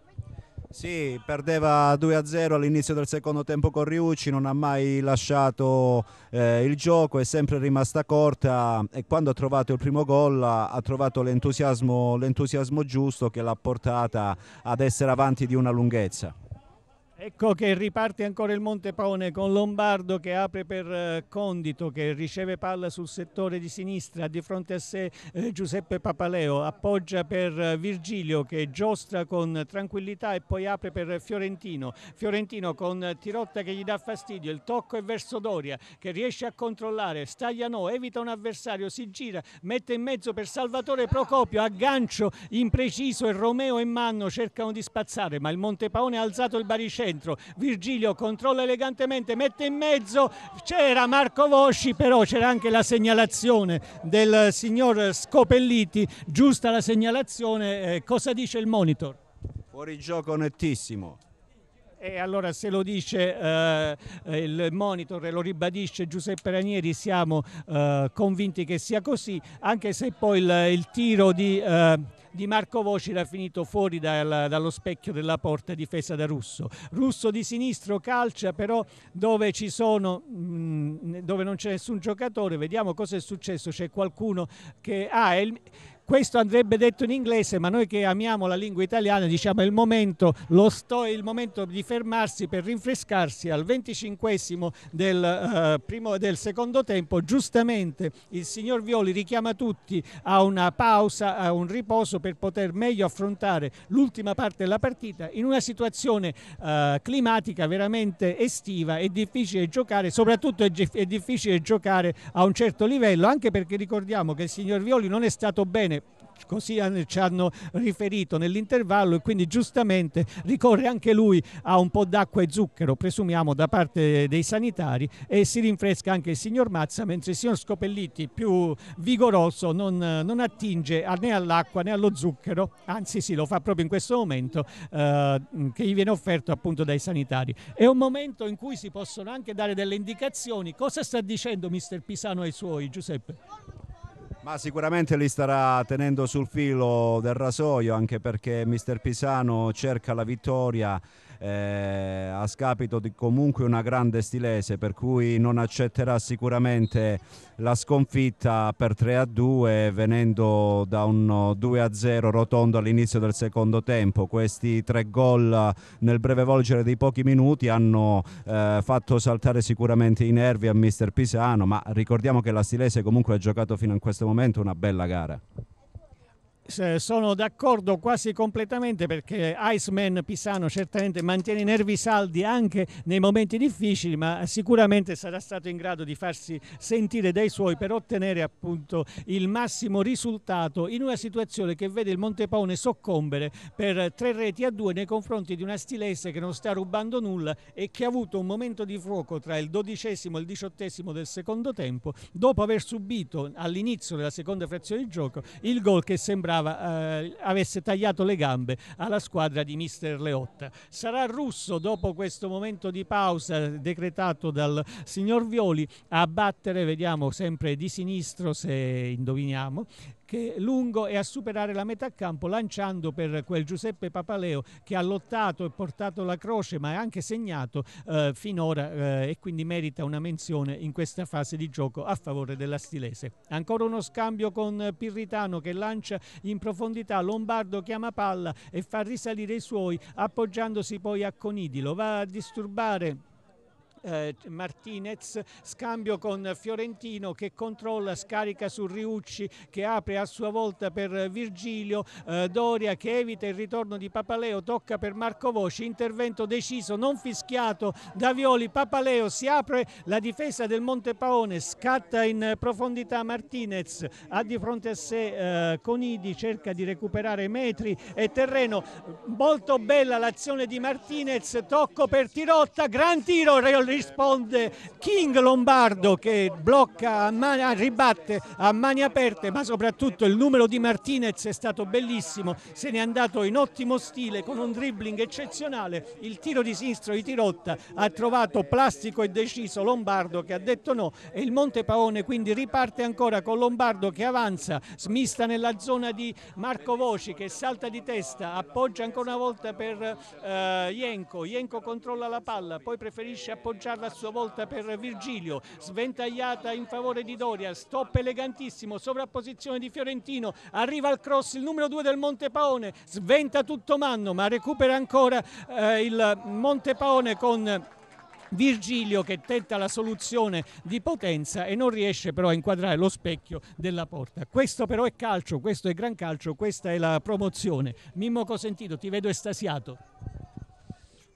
Sì, perdeva 2-0 all'inizio del secondo tempo con Riucci, non ha mai lasciato eh, il gioco, è sempre rimasta corta e quando ha trovato il primo gol ha trovato l'entusiasmo giusto che l'ha portata ad essere avanti di una lunghezza. Ecco che riparte ancora il Montepone con Lombardo che apre per eh, Condito che riceve palla sul settore di sinistra di fronte a sé eh, Giuseppe Papaleo appoggia per eh, Virgilio che giostra con tranquillità e poi apre per Fiorentino Fiorentino con Tirotta che gli dà fastidio il tocco è verso Doria che riesce a controllare Stagliano evita un avversario si gira mette in mezzo per Salvatore Procopio aggancio impreciso e Romeo e Manno cercano di spazzare ma il Montepone ha alzato il baricetto centro, Virgilio controlla elegantemente, mette in mezzo, c'era Marco Vosci però c'era anche la segnalazione del signor Scopelliti, giusta la segnalazione, eh, cosa dice il monitor? Fuori gioco nettissimo. E allora se lo dice eh, eh il monitor e lo ribadisce Giuseppe Ranieri siamo eh, convinti che sia così, anche se poi il, il tiro di... Eh, di Marco Voci era finito fuori dal, dallo specchio della porta difesa da Russo. Russo di sinistro calcia però dove, sono, mm, dove non c'è nessun giocatore, vediamo cosa è successo, c'è qualcuno che... Ah, è il questo andrebbe detto in inglese, ma noi che amiamo la lingua italiana diciamo il momento, lo sto, il momento di fermarsi per rinfrescarsi al 25 del, eh, primo, del secondo tempo. Giustamente il signor Violi richiama tutti a una pausa, a un riposo per poter meglio affrontare l'ultima parte della partita in una situazione eh, climatica veramente estiva è difficile giocare, soprattutto è, è difficile giocare a un certo livello, anche perché ricordiamo che il signor Violi non è stato bene così ci hanno riferito nell'intervallo e quindi giustamente ricorre anche lui a un po' d'acqua e zucchero, presumiamo da parte dei sanitari e si rinfresca anche il signor Mazza, mentre il signor Scopelliti più vigoroso non, non attinge né all'acqua né allo zucchero, anzi sì, lo fa proprio in questo momento eh, che gli viene offerto appunto dai sanitari. È un momento in cui si possono anche dare delle indicazioni. Cosa sta dicendo mister Pisano ai suoi, Giuseppe? Ma sicuramente li starà tenendo sul filo del rasoio anche perché mister Pisano cerca la vittoria eh, a scapito di comunque una grande stilese per cui non accetterà sicuramente la sconfitta per 3 a 2 venendo da un 2 a 0 rotondo all'inizio del secondo tempo questi tre gol nel breve volgere di pochi minuti hanno eh, fatto saltare sicuramente i nervi a mister Pisano ma ricordiamo che la stilese comunque ha giocato fino a questo momento una bella gara sono d'accordo quasi completamente perché Iceman Pisano certamente mantiene i nervi saldi anche nei momenti difficili, ma sicuramente sarà stato in grado di farsi sentire dai suoi per ottenere appunto il massimo risultato in una situazione che vede il Montepone soccombere per tre reti a due nei confronti di una stilese che non sta rubando nulla e che ha avuto un momento di fuoco tra il dodicesimo e il diciottesimo del secondo tempo dopo aver subito all'inizio della seconda frazione di gioco il gol che sembrava sembrava eh, avesse tagliato le gambe alla squadra di mister Leotta. Sarà Russo dopo questo momento di pausa decretato dal signor Violi a battere, vediamo sempre di sinistro se indoviniamo, che lungo e a superare la metà campo lanciando per quel Giuseppe Papaleo che ha lottato e portato la croce ma è anche segnato eh, finora eh, e quindi merita una menzione in questa fase di gioco a favore della Stilese. Ancora uno scambio con Pirritano che lancia in profondità, Lombardo chiama palla e fa risalire i suoi appoggiandosi poi a Conidilo, va a disturbare eh, Martinez, scambio con Fiorentino che controlla, scarica su Riucci che apre a sua volta per Virgilio, eh, Doria che evita il ritorno di Papaleo, tocca per Marco Voci, intervento deciso, non fischiato da Violi, Papaleo si apre la difesa del Montepaone, scatta in profondità Martinez, ha di fronte a sé eh, Conidi, cerca di recuperare metri e terreno, molto bella l'azione di Martinez, tocco per Tirotta, gran tiro, Real risponde King Lombardo che blocca, a mani, ribatte a mani aperte ma soprattutto il numero di Martinez è stato bellissimo, se n'è andato in ottimo stile con un dribbling eccezionale, il tiro di sinistro di Tirotta ha trovato plastico e deciso Lombardo che ha detto no e il Monte Paone quindi riparte ancora con Lombardo che avanza, smista nella zona di Marco Voci che salta di testa, appoggia ancora una volta per eh, Ienco, Ienco controlla la palla, poi preferisce appoggiare lanciarla a sua volta per Virgilio, sventagliata in favore di Doria, stop elegantissimo, sovrapposizione di Fiorentino, arriva al cross il numero 2 del Montepaone, sventa tutto Manno ma recupera ancora eh, il Montepaone con... Virgilio che tenta la soluzione di potenza e non riesce però a inquadrare lo specchio della porta. Questo però è calcio, questo è gran calcio, questa è la promozione. Mimmo Cosentito, ti vedo estasiato.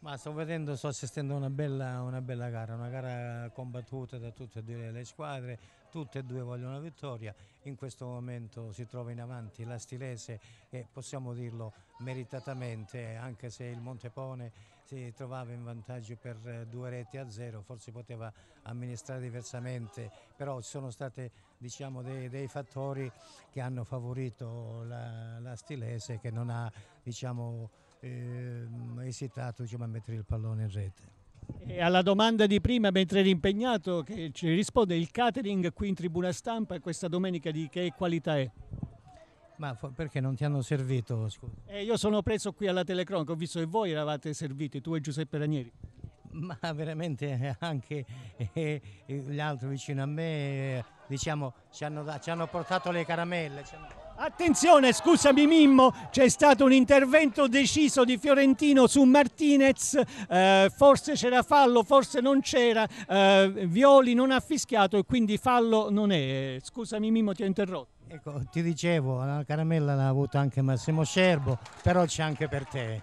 Ma sto vedendo, sto assistendo a una bella, una bella gara, una gara combattuta da tutte e due le squadre, tutte e due vogliono una vittoria, in questo momento si trova in avanti la Stilese e possiamo dirlo meritatamente, anche se il Montepone si trovava in vantaggio per eh, due reti a zero, forse poteva amministrare diversamente, però ci sono stati diciamo, dei, dei, fattori che hanno favorito la, la Stilese che non ha diciamo, eh, esitato diciamo, a mettere il pallone in rete. E alla domanda di prima, mentre eri impegnato, che ci risponde il catering qui in tribuna stampa questa domenica di che qualità è? Ma perché non ti hanno servito? Eh, io sono preso qui alla telecronaca, ho visto che voi eravate serviti, tu e Giuseppe Ranieri. Ma veramente eh, anche eh, gli altri vicino a me, eh, diciamo, ci hanno, ci hanno portato le caramelle. Attenzione, scusami Mimmo, c'è stato un intervento deciso di Fiorentino su Martinez, eh, forse c'era fallo, forse non c'era, eh, Violi non ha fischiato e quindi fallo non è. Scusami Mimmo, ti ho interrotto. Ecco, ti dicevo, la caramella l'ha avuta anche Massimo Cerbo, però c'è anche per te.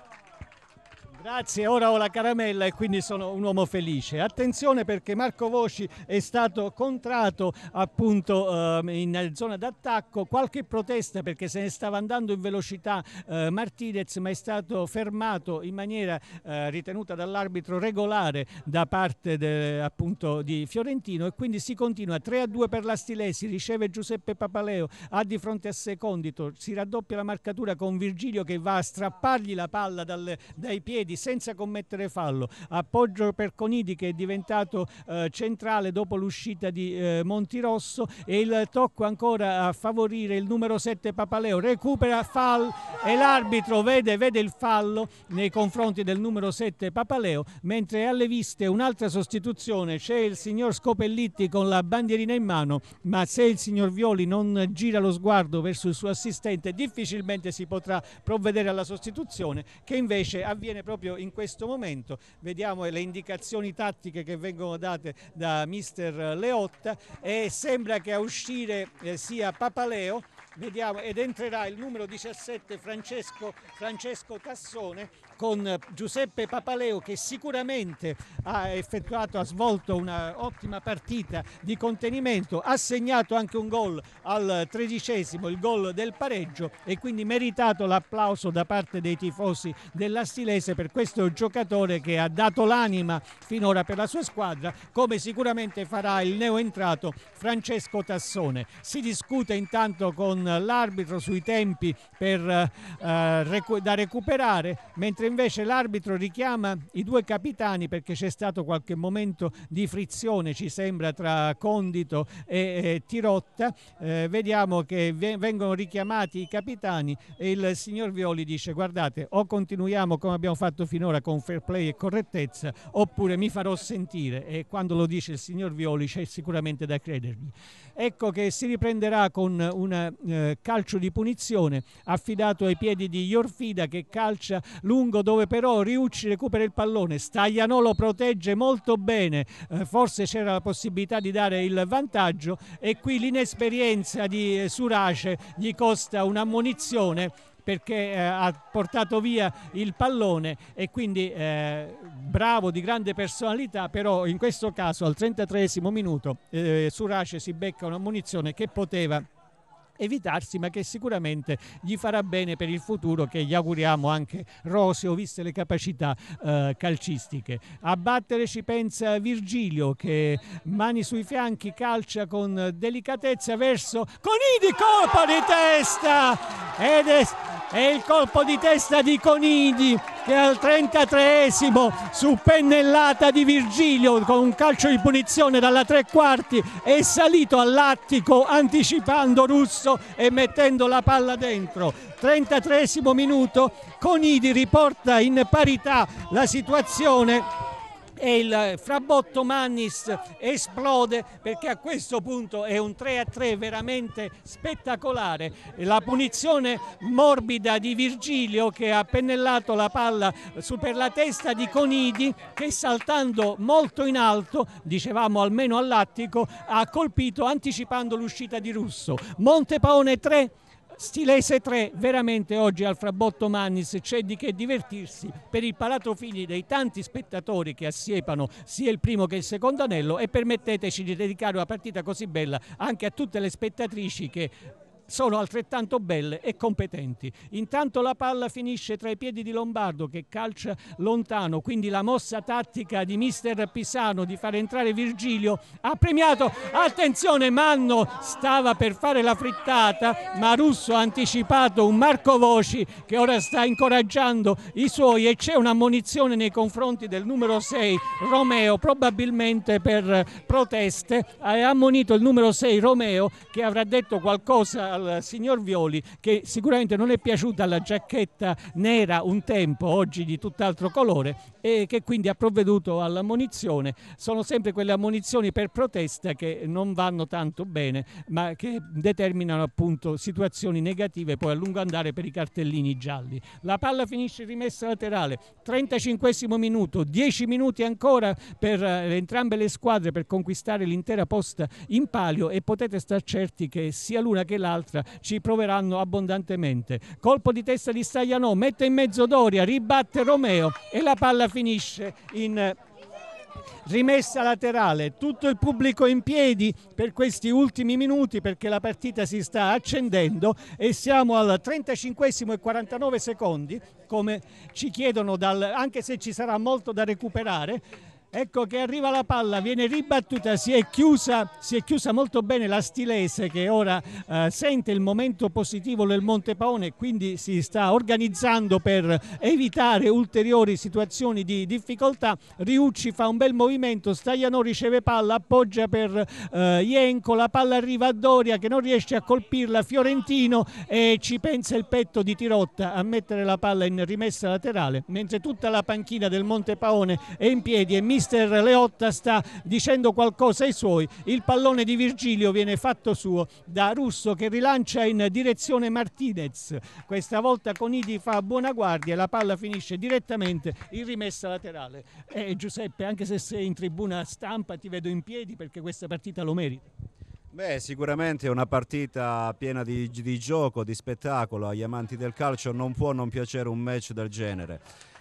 Grazie, ora ho la caramella e quindi sono un uomo felice. Attenzione perché Marco Voci è stato contrato appunto eh, in zona d'attacco, qualche protesta perché se ne stava andando in velocità eh, Martinez ma è stato fermato in maniera eh, ritenuta dall'arbitro regolare da parte de, appunto di Fiorentino e quindi si continua 3 a 2 per la Stilesi, riceve Giuseppe Papaleo, ha di fronte a secondito, si raddoppia la marcatura con Virgilio che va a strappargli la palla dal, dai piedi senza commettere fallo, appoggio per Conidi che è diventato eh, centrale dopo l'uscita di eh, Montirosso e il tocco ancora a favorire il numero 7 Papaleo, recupera fallo e l'arbitro vede, vede il fallo nei confronti del numero 7 Papaleo, mentre alle viste un'altra sostituzione, c'è il signor Scopellitti con la bandierina in mano, ma se il signor Violi non gira lo sguardo verso il suo assistente difficilmente si potrà provvedere alla sostituzione che invece avviene proprio proprio in questo momento. Vediamo le indicazioni tattiche che vengono date da mister Leotta e sembra che a uscire eh, sia Papaleo. Vediamo, ed entrerà il numero 17 Francesco, Francesco Tassone con Giuseppe Papaleo che sicuramente ha effettuato, ha svolto un'ottima partita di contenimento, ha segnato anche un gol al tredicesimo, il gol del pareggio e quindi meritato l'applauso da parte dei tifosi della Stilese per questo giocatore che ha dato l'anima finora per la sua squadra, come sicuramente farà il neoentrato Francesco Tassone. Si discute intanto con l'arbitro sui tempi per, eh, da recuperare, mentre invece l'arbitro richiama i due capitani perché c'è stato qualche momento di frizione, ci sembra, tra Condito e eh, Tirotta. Eh, vediamo che vengono richiamati i capitani e il signor Violi dice guardate o continuiamo come abbiamo fatto finora con fair play e correttezza oppure mi farò sentire e quando lo dice il signor Violi c'è sicuramente da credermi. Ecco che si riprenderà con un eh, calcio di punizione affidato ai piedi di Iorfida che calcia lungo lungo dove però Riucci recupera il pallone, Staglianolo protegge molto bene, eh, forse c'era la possibilità di dare il vantaggio e qui l'inesperienza di eh, Surace gli costa un'ammonizione perché eh, ha portato via il pallone e quindi eh, bravo di grande personalità però in questo caso al 33 minuto eh, Surace si becca una munizione che poteva evitarsi, ma che sicuramente gli farà bene per il futuro che gli auguriamo anche roseo, viste le capacità eh, calcistiche. A battere ci pensa Virgilio che mani sui fianchi calcia con delicatezza verso Conidi, colpo di testa! Ed è, è il colpo di testa di Conidi che al 33esimo su pennellata di Virgilio con un calcio di punizione dalla tre quarti è salito all'attico anticipando Russo basso e mettendo la palla dentro. 33 minuto, Conidi riporta in parità la situazione e il eh, Frabotto Mannis esplode perché a questo punto è un 3 a 3 veramente spettacolare. La punizione morbida di Virgilio che ha pennellato la palla su per la testa di Conidi che saltando molto in alto, dicevamo almeno all'attico, ha colpito anticipando l'uscita di Russo. Montepaone 3 Stilese 3, veramente oggi al Frabotto Mannis c'è di che divertirsi per il Palato Figli dei tanti spettatori che assiepano sia il primo che il secondo anello e permetteteci di dedicare una partita così bella anche a tutte le spettatrici che sono altrettanto belle e competenti. Intanto la palla finisce tra i piedi di Lombardo che calcia lontano, quindi la mossa tattica di mister Pisano di far entrare Virgilio ha premiato. Attenzione, Manno stava per fare la frittata, ma Russo ha anticipato un Marco Voci che ora sta incoraggiando i suoi e c'è un'ammonizione nei confronti del numero 6 Romeo, probabilmente per proteste. Ha ammonito il numero 6 Romeo che avrà detto qualcosa al signor Violi che sicuramente non è piaciuta la giacchetta nera un tempo, oggi di tutt'altro colore e che quindi ha provveduto all'ammonizione. Sono sempre quelle ammonizioni per protesta che non vanno tanto bene ma che determinano appunto situazioni negative poi a lungo andare per i cartellini gialli. La palla finisce rimessa laterale, 35 minuto, 10 minuti ancora per eh, entrambe le squadre per conquistare l'intera posta in palio e potete star certi che sia l'una che l'altra destra, ci proveranno abbondantemente. Colpo di testa di Stajanò mette in mezzo Doria, ribatte Romeo e la palla finisce in rimessa laterale, tutto il pubblico in piedi per questi ultimi minuti perché la partita si sta accendendo e siamo al 35 e 49 secondi come ci chiedono dal, anche se ci sarà molto da recuperare Ecco che arriva la palla, viene ribattuta, si è chiusa, si è chiusa molto bene la Stilese che ora eh, sente il momento positivo del Montepaone e quindi si sta organizzando per evitare ulteriori situazioni di difficoltà. Riucci fa un bel movimento, Stagliano riceve palla, appoggia per eh, Ienco, la palla arriva a Doria che non riesce a colpirla, Fiorentino e ci pensa il petto di Tirotta a mettere la palla in rimessa laterale, mentre tutta la panchina del Montepaone è in piedi e mi mister Leotta sta dicendo qualcosa ai suoi il pallone di Virgilio viene fatto suo da Russo che rilancia in direzione Martinez questa volta Conidi fa buona guardia e la palla finisce direttamente in rimessa laterale eh, Giuseppe anche se sei in tribuna stampa ti vedo in piedi perché questa partita lo merita Beh, sicuramente è una partita piena di, di, gioco, di spettacolo, agli amanti del calcio non può non piacere un match del genere.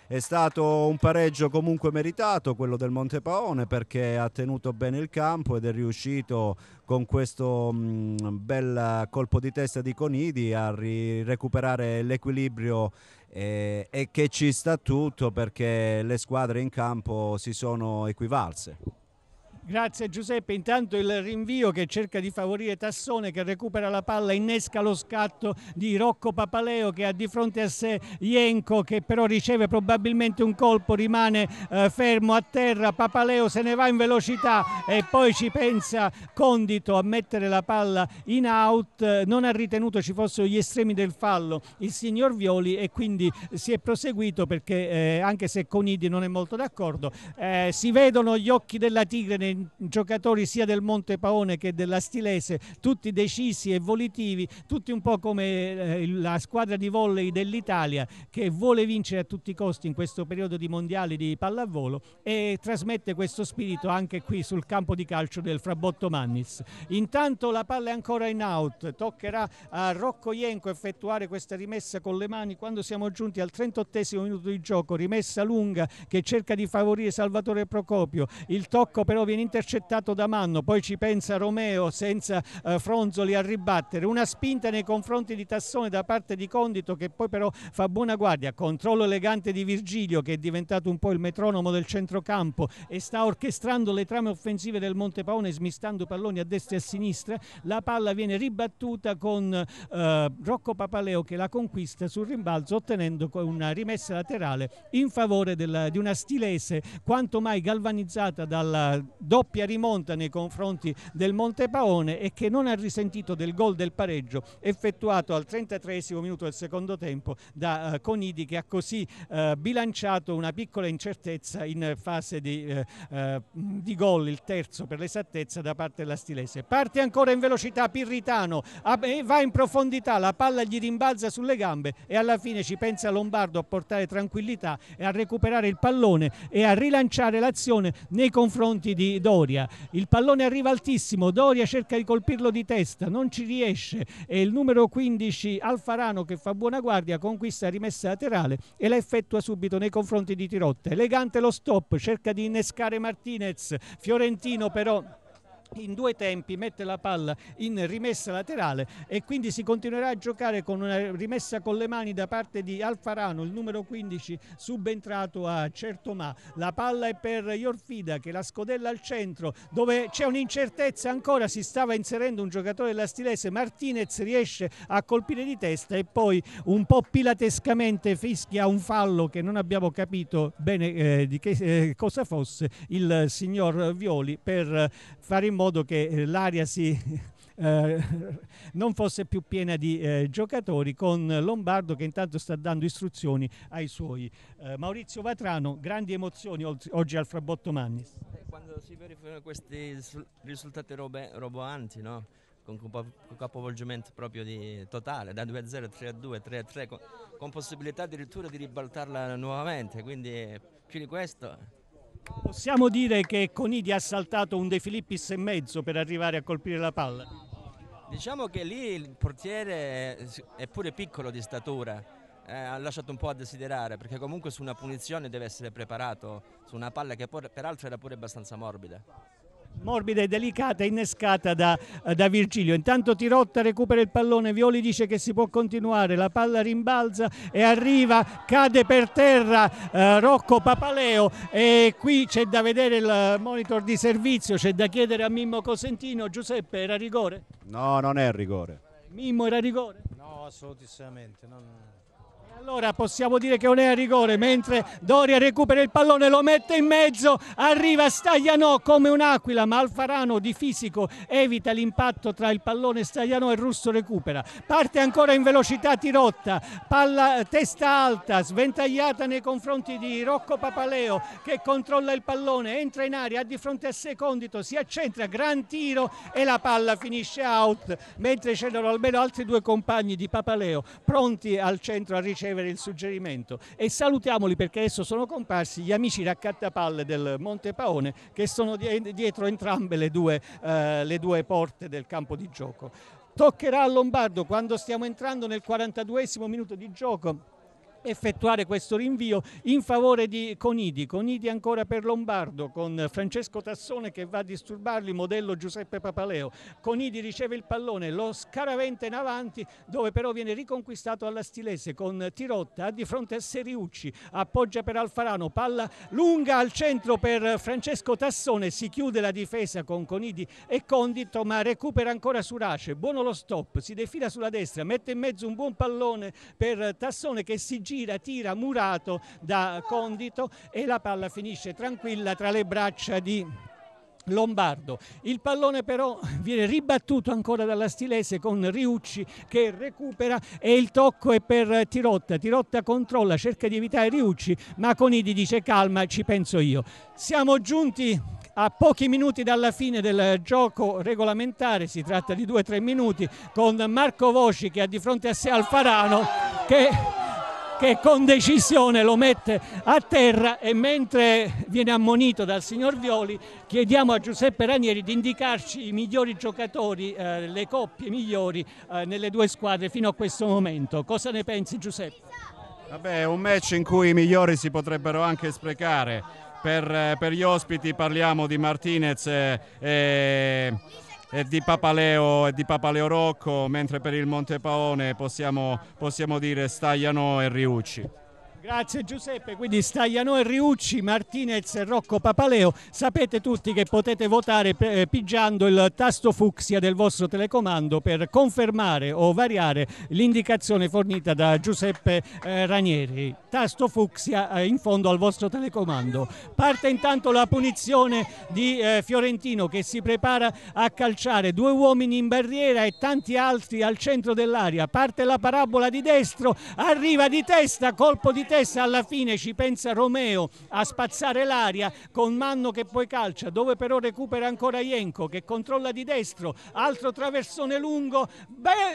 È stato un pareggio comunque meritato quello del Monte Paone perché ha tenuto bene il campo ed è riuscito con questo mh, mm, bel colpo di testa di Conidi a recuperare l'equilibrio eh, e che ci sta tutto perché le squadre in campo si sono equivalse. Grazie Giuseppe, intanto il rinvio che cerca di favorire Tassone che recupera la palla, innesca lo scatto di Rocco Papaleo che ha di fronte a sé Ienco che però riceve probabilmente un colpo, rimane eh, fermo a terra, Papaleo se ne va in velocità e poi ci pensa Condito a mettere la palla in out, non ha ritenuto ci fossero gli estremi del fallo il signor Violi e quindi si è proseguito perché eh, anche se Conidi non è molto d'accordo, eh, si vedono gli occhi della tigre nei giocatori sia del Monte Paone che della Stilese, tutti decisi e volitivi, tutti un po' come eh, la squadra di volley dell'Italia che vuole vincere a tutti i costi in questo periodo di mondiali di pallavolo e trasmette questo spirito anche qui sul campo di calcio del Frabotto Mannis. Intanto la palla è ancora in out, toccherà a Rocco Ienco effettuare questa rimessa con le mani quando siamo giunti al 38 minuto di gioco, rimessa lunga che cerca di favorire Salvatore Procopio, il tocco però viene intercettato da Manno, poi ci pensa Romeo senza eh, Fronzoli a ribattere, una spinta nei confronti di Tassone da parte di Condito che poi però fa buona guardia, controllo elegante di Virgilio che è diventato un po' il metronomo del centrocampo e sta orchestrando le trame offensive del Monte Paone smistando palloni a destra e a sinistra, la palla viene ribattuta con eh, Rocco Papaleo che la conquista sul rimbalzo ottenendo una rimessa laterale in favore della, di una stilese quanto mai galvanizzata dalla doppia doppia rimonta nei confronti del Montepaone e che non ha risentito del gol del pareggio effettuato al 33 minuto del secondo tempo da eh, Conidi che ha così eh, bilanciato una piccola incertezza in fase di, eh, eh, di gol, il terzo per l'esattezza da parte della Stilese. Parte ancora in velocità Pirritano, va in profondità, la palla gli rimbalza sulle gambe e alla fine ci pensa Lombardo a portare tranquillità e a recuperare il pallone e a rilanciare l'azione nei confronti di Don Doria, il pallone arriva altissimo, Doria cerca di colpirlo di testa, non ci riesce e il numero 15 Alfarano che fa buona guardia conquista rimessa laterale e la effettua subito nei confronti di Tirotta. Elegante lo stop, cerca di innescare Martinez, Fiorentino però in due tempi mette la palla in rimessa laterale e quindi si continuerà a giocare con una rimessa con le mani da parte di Alfarano, il numero 15 subentrato a Certomà. La palla è per Iorfida che la scodella al centro dove c'è un'incertezza ancora, si stava inserendo un giocatore della Stilese, Martinez riesce a colpire di testa e poi un po' pilatescamente fischia un fallo che non abbiamo capito bene eh, di che eh, cosa fosse il signor Violi per fare in modo modo che eh, l'aria si eh, non fosse più piena di eh, giocatori con Lombardo che intanto sta dando istruzioni ai suoi. Eh, Maurizio Vatrano, grandi emozioni oggi al Frabotto Mannis. Eh, quando si verificano questi risultati robe, roboanti, no? con un capovolgimento proprio di, totale, da 2-0 a 3-2, 3-3, con, con possibilità addirittura di ribaltarla nuovamente, quindi eh, più di questo Possiamo dire che Conidi ha saltato un De Filippis e mezzo per arrivare a colpire la palla? Diciamo che lì il portiere è pure piccolo di statura, eh, ha lasciato un po' a desiderare perché comunque su una punizione deve essere preparato, su una palla che peraltro era pure abbastanza morbida morbida e delicata innescata da, da, Virgilio. Intanto Tirotta recupera il pallone, Violi dice che si può continuare, la palla rimbalza e arriva, cade per terra eh, Rocco Papaleo e qui c'è da vedere il monitor di servizio, c'è da chiedere a Mimmo Cosentino, Giuseppe era rigore? No, non è rigore. Mimmo era rigore? No, assolutamente. Non... Allora possiamo dire che non è a rigore, mentre Doria recupera il pallone, lo mette in mezzo, arriva Stagliano come un'aquila, ma Alfarano di fisico evita l'impatto tra il pallone Stagliano e Russo recupera. Parte ancora in velocità Tirotta, palla testa alta, sventagliata nei confronti di Rocco Papaleo che controlla il pallone, entra in aria, ha di fronte a Secondito si accentra, gran tiro e la palla finisce out, mentre c'erano almeno altri due compagni di Papaleo pronti al centro a ricevere ricevere il suggerimento e salutiamoli perché adesso sono comparsi gli amici raccattapalle del Monte Paone che sono dietro entrambe le due, eh, le due porte del campo di gioco. Toccherà a Lombardo quando stiamo entrando nel 42 minuto di gioco effettuare questo rinvio in favore di Conidi, Conidi ancora per Lombardo con Francesco Tassone che va a disturbarli, modello Giuseppe Papaleo, Conidi riceve il pallone, lo scaraventa in avanti dove però viene riconquistato alla Stilese con Tirotta di fronte a Seriucci, appoggia per Alfarano, palla lunga al centro per Francesco Tassone, si chiude la difesa con Conidi e Condito ma recupera ancora Surace, buono lo stop, si defila sulla destra, mette in mezzo un buon pallone per Tassone che si gira gira, tira murato da Condito e la palla finisce tranquilla tra le braccia di Lombardo. Il pallone però viene ribattuto ancora dalla Stilese con Riucci che recupera e il tocco è per Tirotta. Tirotta controlla, cerca di evitare Riucci, ma Conidi dice calma, ci penso io. Siamo giunti a pochi minuti dalla fine del gioco regolamentare, si tratta di 2-3 minuti, con Marco Voci che ha di fronte a sé Alfarano che che con decisione lo mette a terra e mentre viene ammonito dal signor Violi chiediamo a Giuseppe Ranieri di indicarci i migliori giocatori, eh, le coppie migliori eh, nelle due squadre fino a questo momento. Cosa ne pensi Giuseppe? Vabbè, un match in cui i migliori si potrebbero anche sprecare. Per, eh, per gli ospiti parliamo di Martinez eh, e... e e di Papaleo e di Papaleo Rocco, mentre per il Montepaone possiamo, possiamo dire Stagliano e Riucci. Grazie Giuseppe, quindi Stagliano e Riucci, Martinez e Rocco Papaleo, sapete tutti che potete votare eh, pigiando il tasto fucsia del vostro telecomando per confermare o variare l'indicazione fornita da Giuseppe eh, Ranieri. Tasto fucsia eh, in fondo al vostro telecomando. Parte intanto la punizione di Fiorentino che si prepara a calciare due uomini in barriera e tanti altri al centro dell'aria. Parte la parabola di destro, arriva di testa, colpo di testa stessa alla fine ci pensa Romeo a spazzare l'aria con Manno che poi calcia, dove però recupera ancora Ienco che controlla di destro, altro traversone lungo,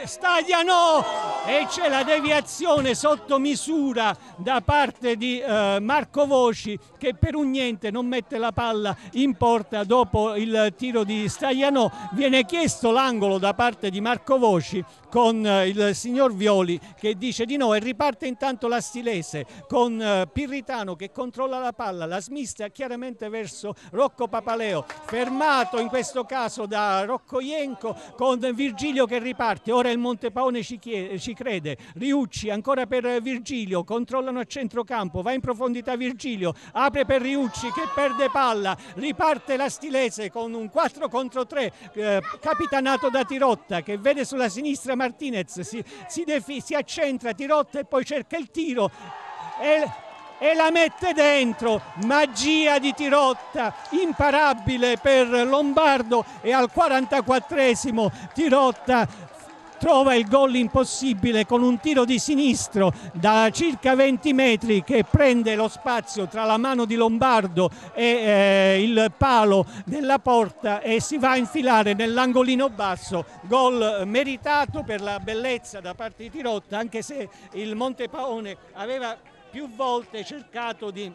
Stagliano! E c'è la deviazione sotto misura da parte di eh, Marco Voci che per un niente non mette la palla in porta dopo il tiro di Stagliano. Viene chiesto l'angolo da parte di Marco Voci con eh, il signor Violi che dice di no e riparte intanto la Stilese con eh, Pirritano che controlla la palla, la smista chiaramente verso Rocco Papaleo, fermato in questo caso da Rocco Ienco con Virgilio che riparte, ora il Montepaone ci, chiede, ci crede, Riucci ancora per Virgilio, controllano a centrocampo, va in profondità Virgilio, apre per Riucci che perde palla, riparte la Stilese con un 4 contro 3 eh, capitanato da Tirotta che vede sulla sinistra Martinez, si, si, si accentra Tirotta e poi cerca il tiro e, e la mette dentro, magia di Tirotta, imparabile per Lombardo e al 44esimo Tirotta trova il gol impossibile con un tiro di sinistro da circa 20 metri che prende lo spazio tra la mano di Lombardo e eh, il palo della porta e si va a infilare nell'angolino basso. Gol meritato per la bellezza da parte di Tirotta anche se il Montepaone aveva più volte cercato di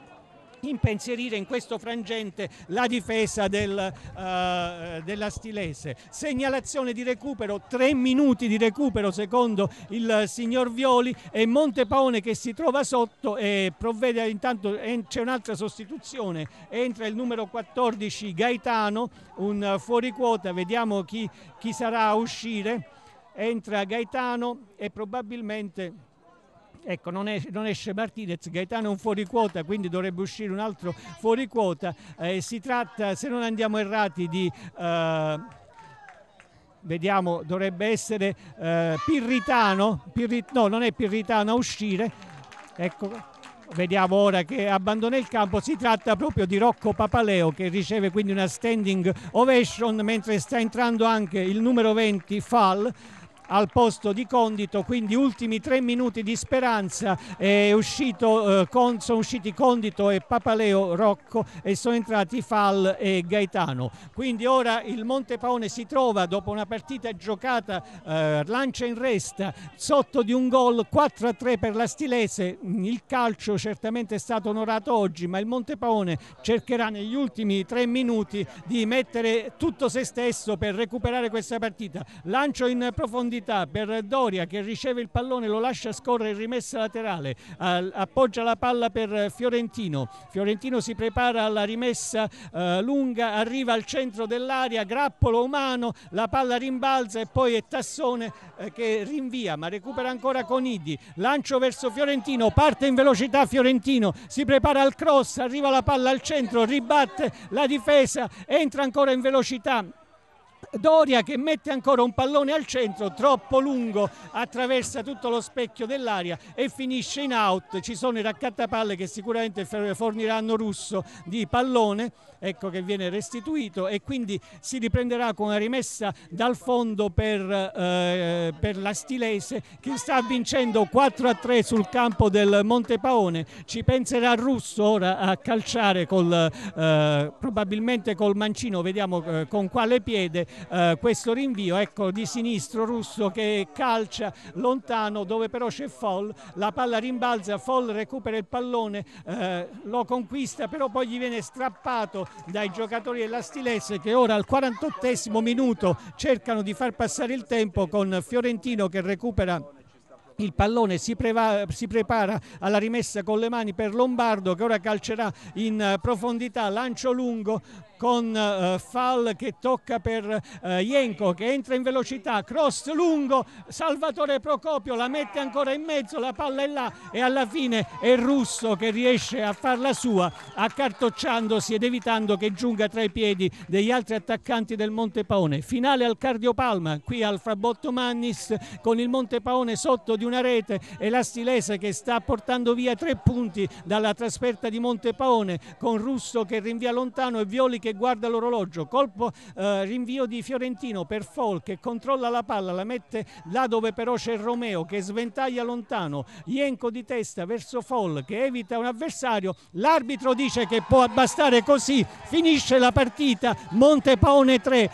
impensierire in questo frangente la difesa del, uh, della Stilese. Segnalazione di recupero, tre minuti di recupero secondo il signor Violi e Montepaone che si trova sotto e provvede intanto, c'è un'altra sostituzione, entra il numero 14 Gaetano, un fuori quota, vediamo chi, chi sarà a uscire, entra Gaetano e probabilmente ecco, non, es non, esce Martinez, Gaetano è un fuori quota, quindi dovrebbe uscire un altro fuori quota. Eh, si tratta, se non andiamo errati, di... Eh, vediamo, dovrebbe essere eh, Pirritano, Pirrit no, non è Pirritano a uscire, ecco, vediamo ora che abbandona il campo, si tratta proprio di Rocco Papaleo che riceve quindi una standing ovation mentre sta entrando anche il numero 20 Fall al posto di Condito, quindi ultimi tre minuti di speranza, uscito, eh, con, sono usciti Condito e Papaleo Rocco e sono entrati Fal e Gaetano. Quindi ora il Montepaone si trova dopo una partita giocata, eh, lancia in resta, sotto di un gol 4-3 per la Stilese, il calcio certamente è stato onorato oggi, ma il Montepaone cercherà negli ultimi tre minuti di mettere tutto se stesso per recuperare questa partita. Lancio in profondità profondità per Doria che riceve il pallone, lo lascia scorrere in rimessa laterale, appoggia la palla per Fiorentino. Fiorentino si prepara alla rimessa eh, lunga, arriva al centro dell'area, grappolo umano, la palla rimbalza e poi è Tassone eh, che rinvia, ma recupera ancora Conidi. Lancio verso Fiorentino, parte in velocità Fiorentino, si prepara al cross, arriva la palla al centro, ribatte la difesa, entra ancora in velocità Doria che mette ancora un pallone al centro troppo lungo, attraversa tutto lo specchio dell'aria e finisce in out. Ci sono i raccattapalle che sicuramente forniranno Russo di pallone ecco che viene restituito e quindi si riprenderà con una rimessa dal fondo per, eh, per la Stilese che sta vincendo 4 a 3 sul campo del Monte Paone. ci penserà Russo ora a calciare col, eh, probabilmente col mancino vediamo eh, con quale piede eh, questo rinvio ecco di sinistro Russo che calcia lontano dove però c'è Foll la palla rimbalza Foll recupera il pallone eh, lo conquista però poi gli viene strappato dai giocatori della Stilesse che ora al 48 minuto cercano di far passare il tempo con Fiorentino che recupera il pallone si, si, prepara alla rimessa con le mani per Lombardo che ora calcerà in eh, profondità, lancio lungo con uh, eh, Fall che tocca per uh, eh, Jenko che entra in velocità, cross lungo, Salvatore Procopio la mette ancora in mezzo, la palla è là e alla fine è Russo che riesce a farla sua accartocciandosi ed evitando che giunga tra i piedi degli altri attaccanti del Montepaone. Finale al Cardiopalma, qui al Frabotto Mannis con il Montepaone sotto di una rete e la Stilese che sta portando via tre punti dalla trasferta di Montepaone con Russo che rinvia lontano e Violi che guarda l'orologio. Colpo eh, rinvio di Fiorentino per Fol che controlla la palla, la mette là dove però c'è Romeo che sventaglia lontano. Ienco di testa verso Fol che evita un avversario. L'arbitro dice che può bastare così. Finisce la partita. Montepaone 3,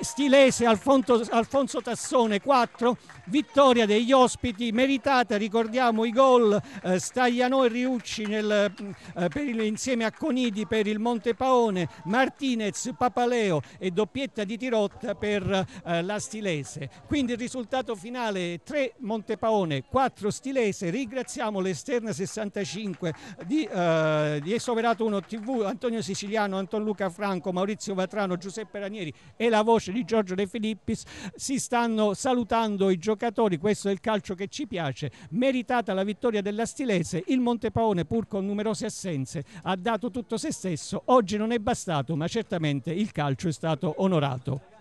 Stilese Alfonso, Alfonso Tassone 4 vittoria degli ospiti meritata, ricordiamo i gol eh, Staglianò e Riucci nel, mm, eh, il, insieme a Conidi per il Monte Paone, Martinez, Papaleo e doppietta di Tirotta per eh, la Stilese. Quindi il risultato finale 3 Monte Paone, 4 Stilese, ringraziamo l'esterna 65 di, eh, di Esoperato 1 TV, Antonio Siciliano, Anton Luca Franco, Maurizio Vatrano, Giuseppe Ranieri e la voce di Giorgio De Filippis si stanno salutando i giocatori giocatori, questo è il calcio che ci piace, meritata la vittoria della Stilese, il Montepaone pur con numerose assenze ha dato tutto se stesso, oggi non è bastato ma certamente il calcio è stato onorato.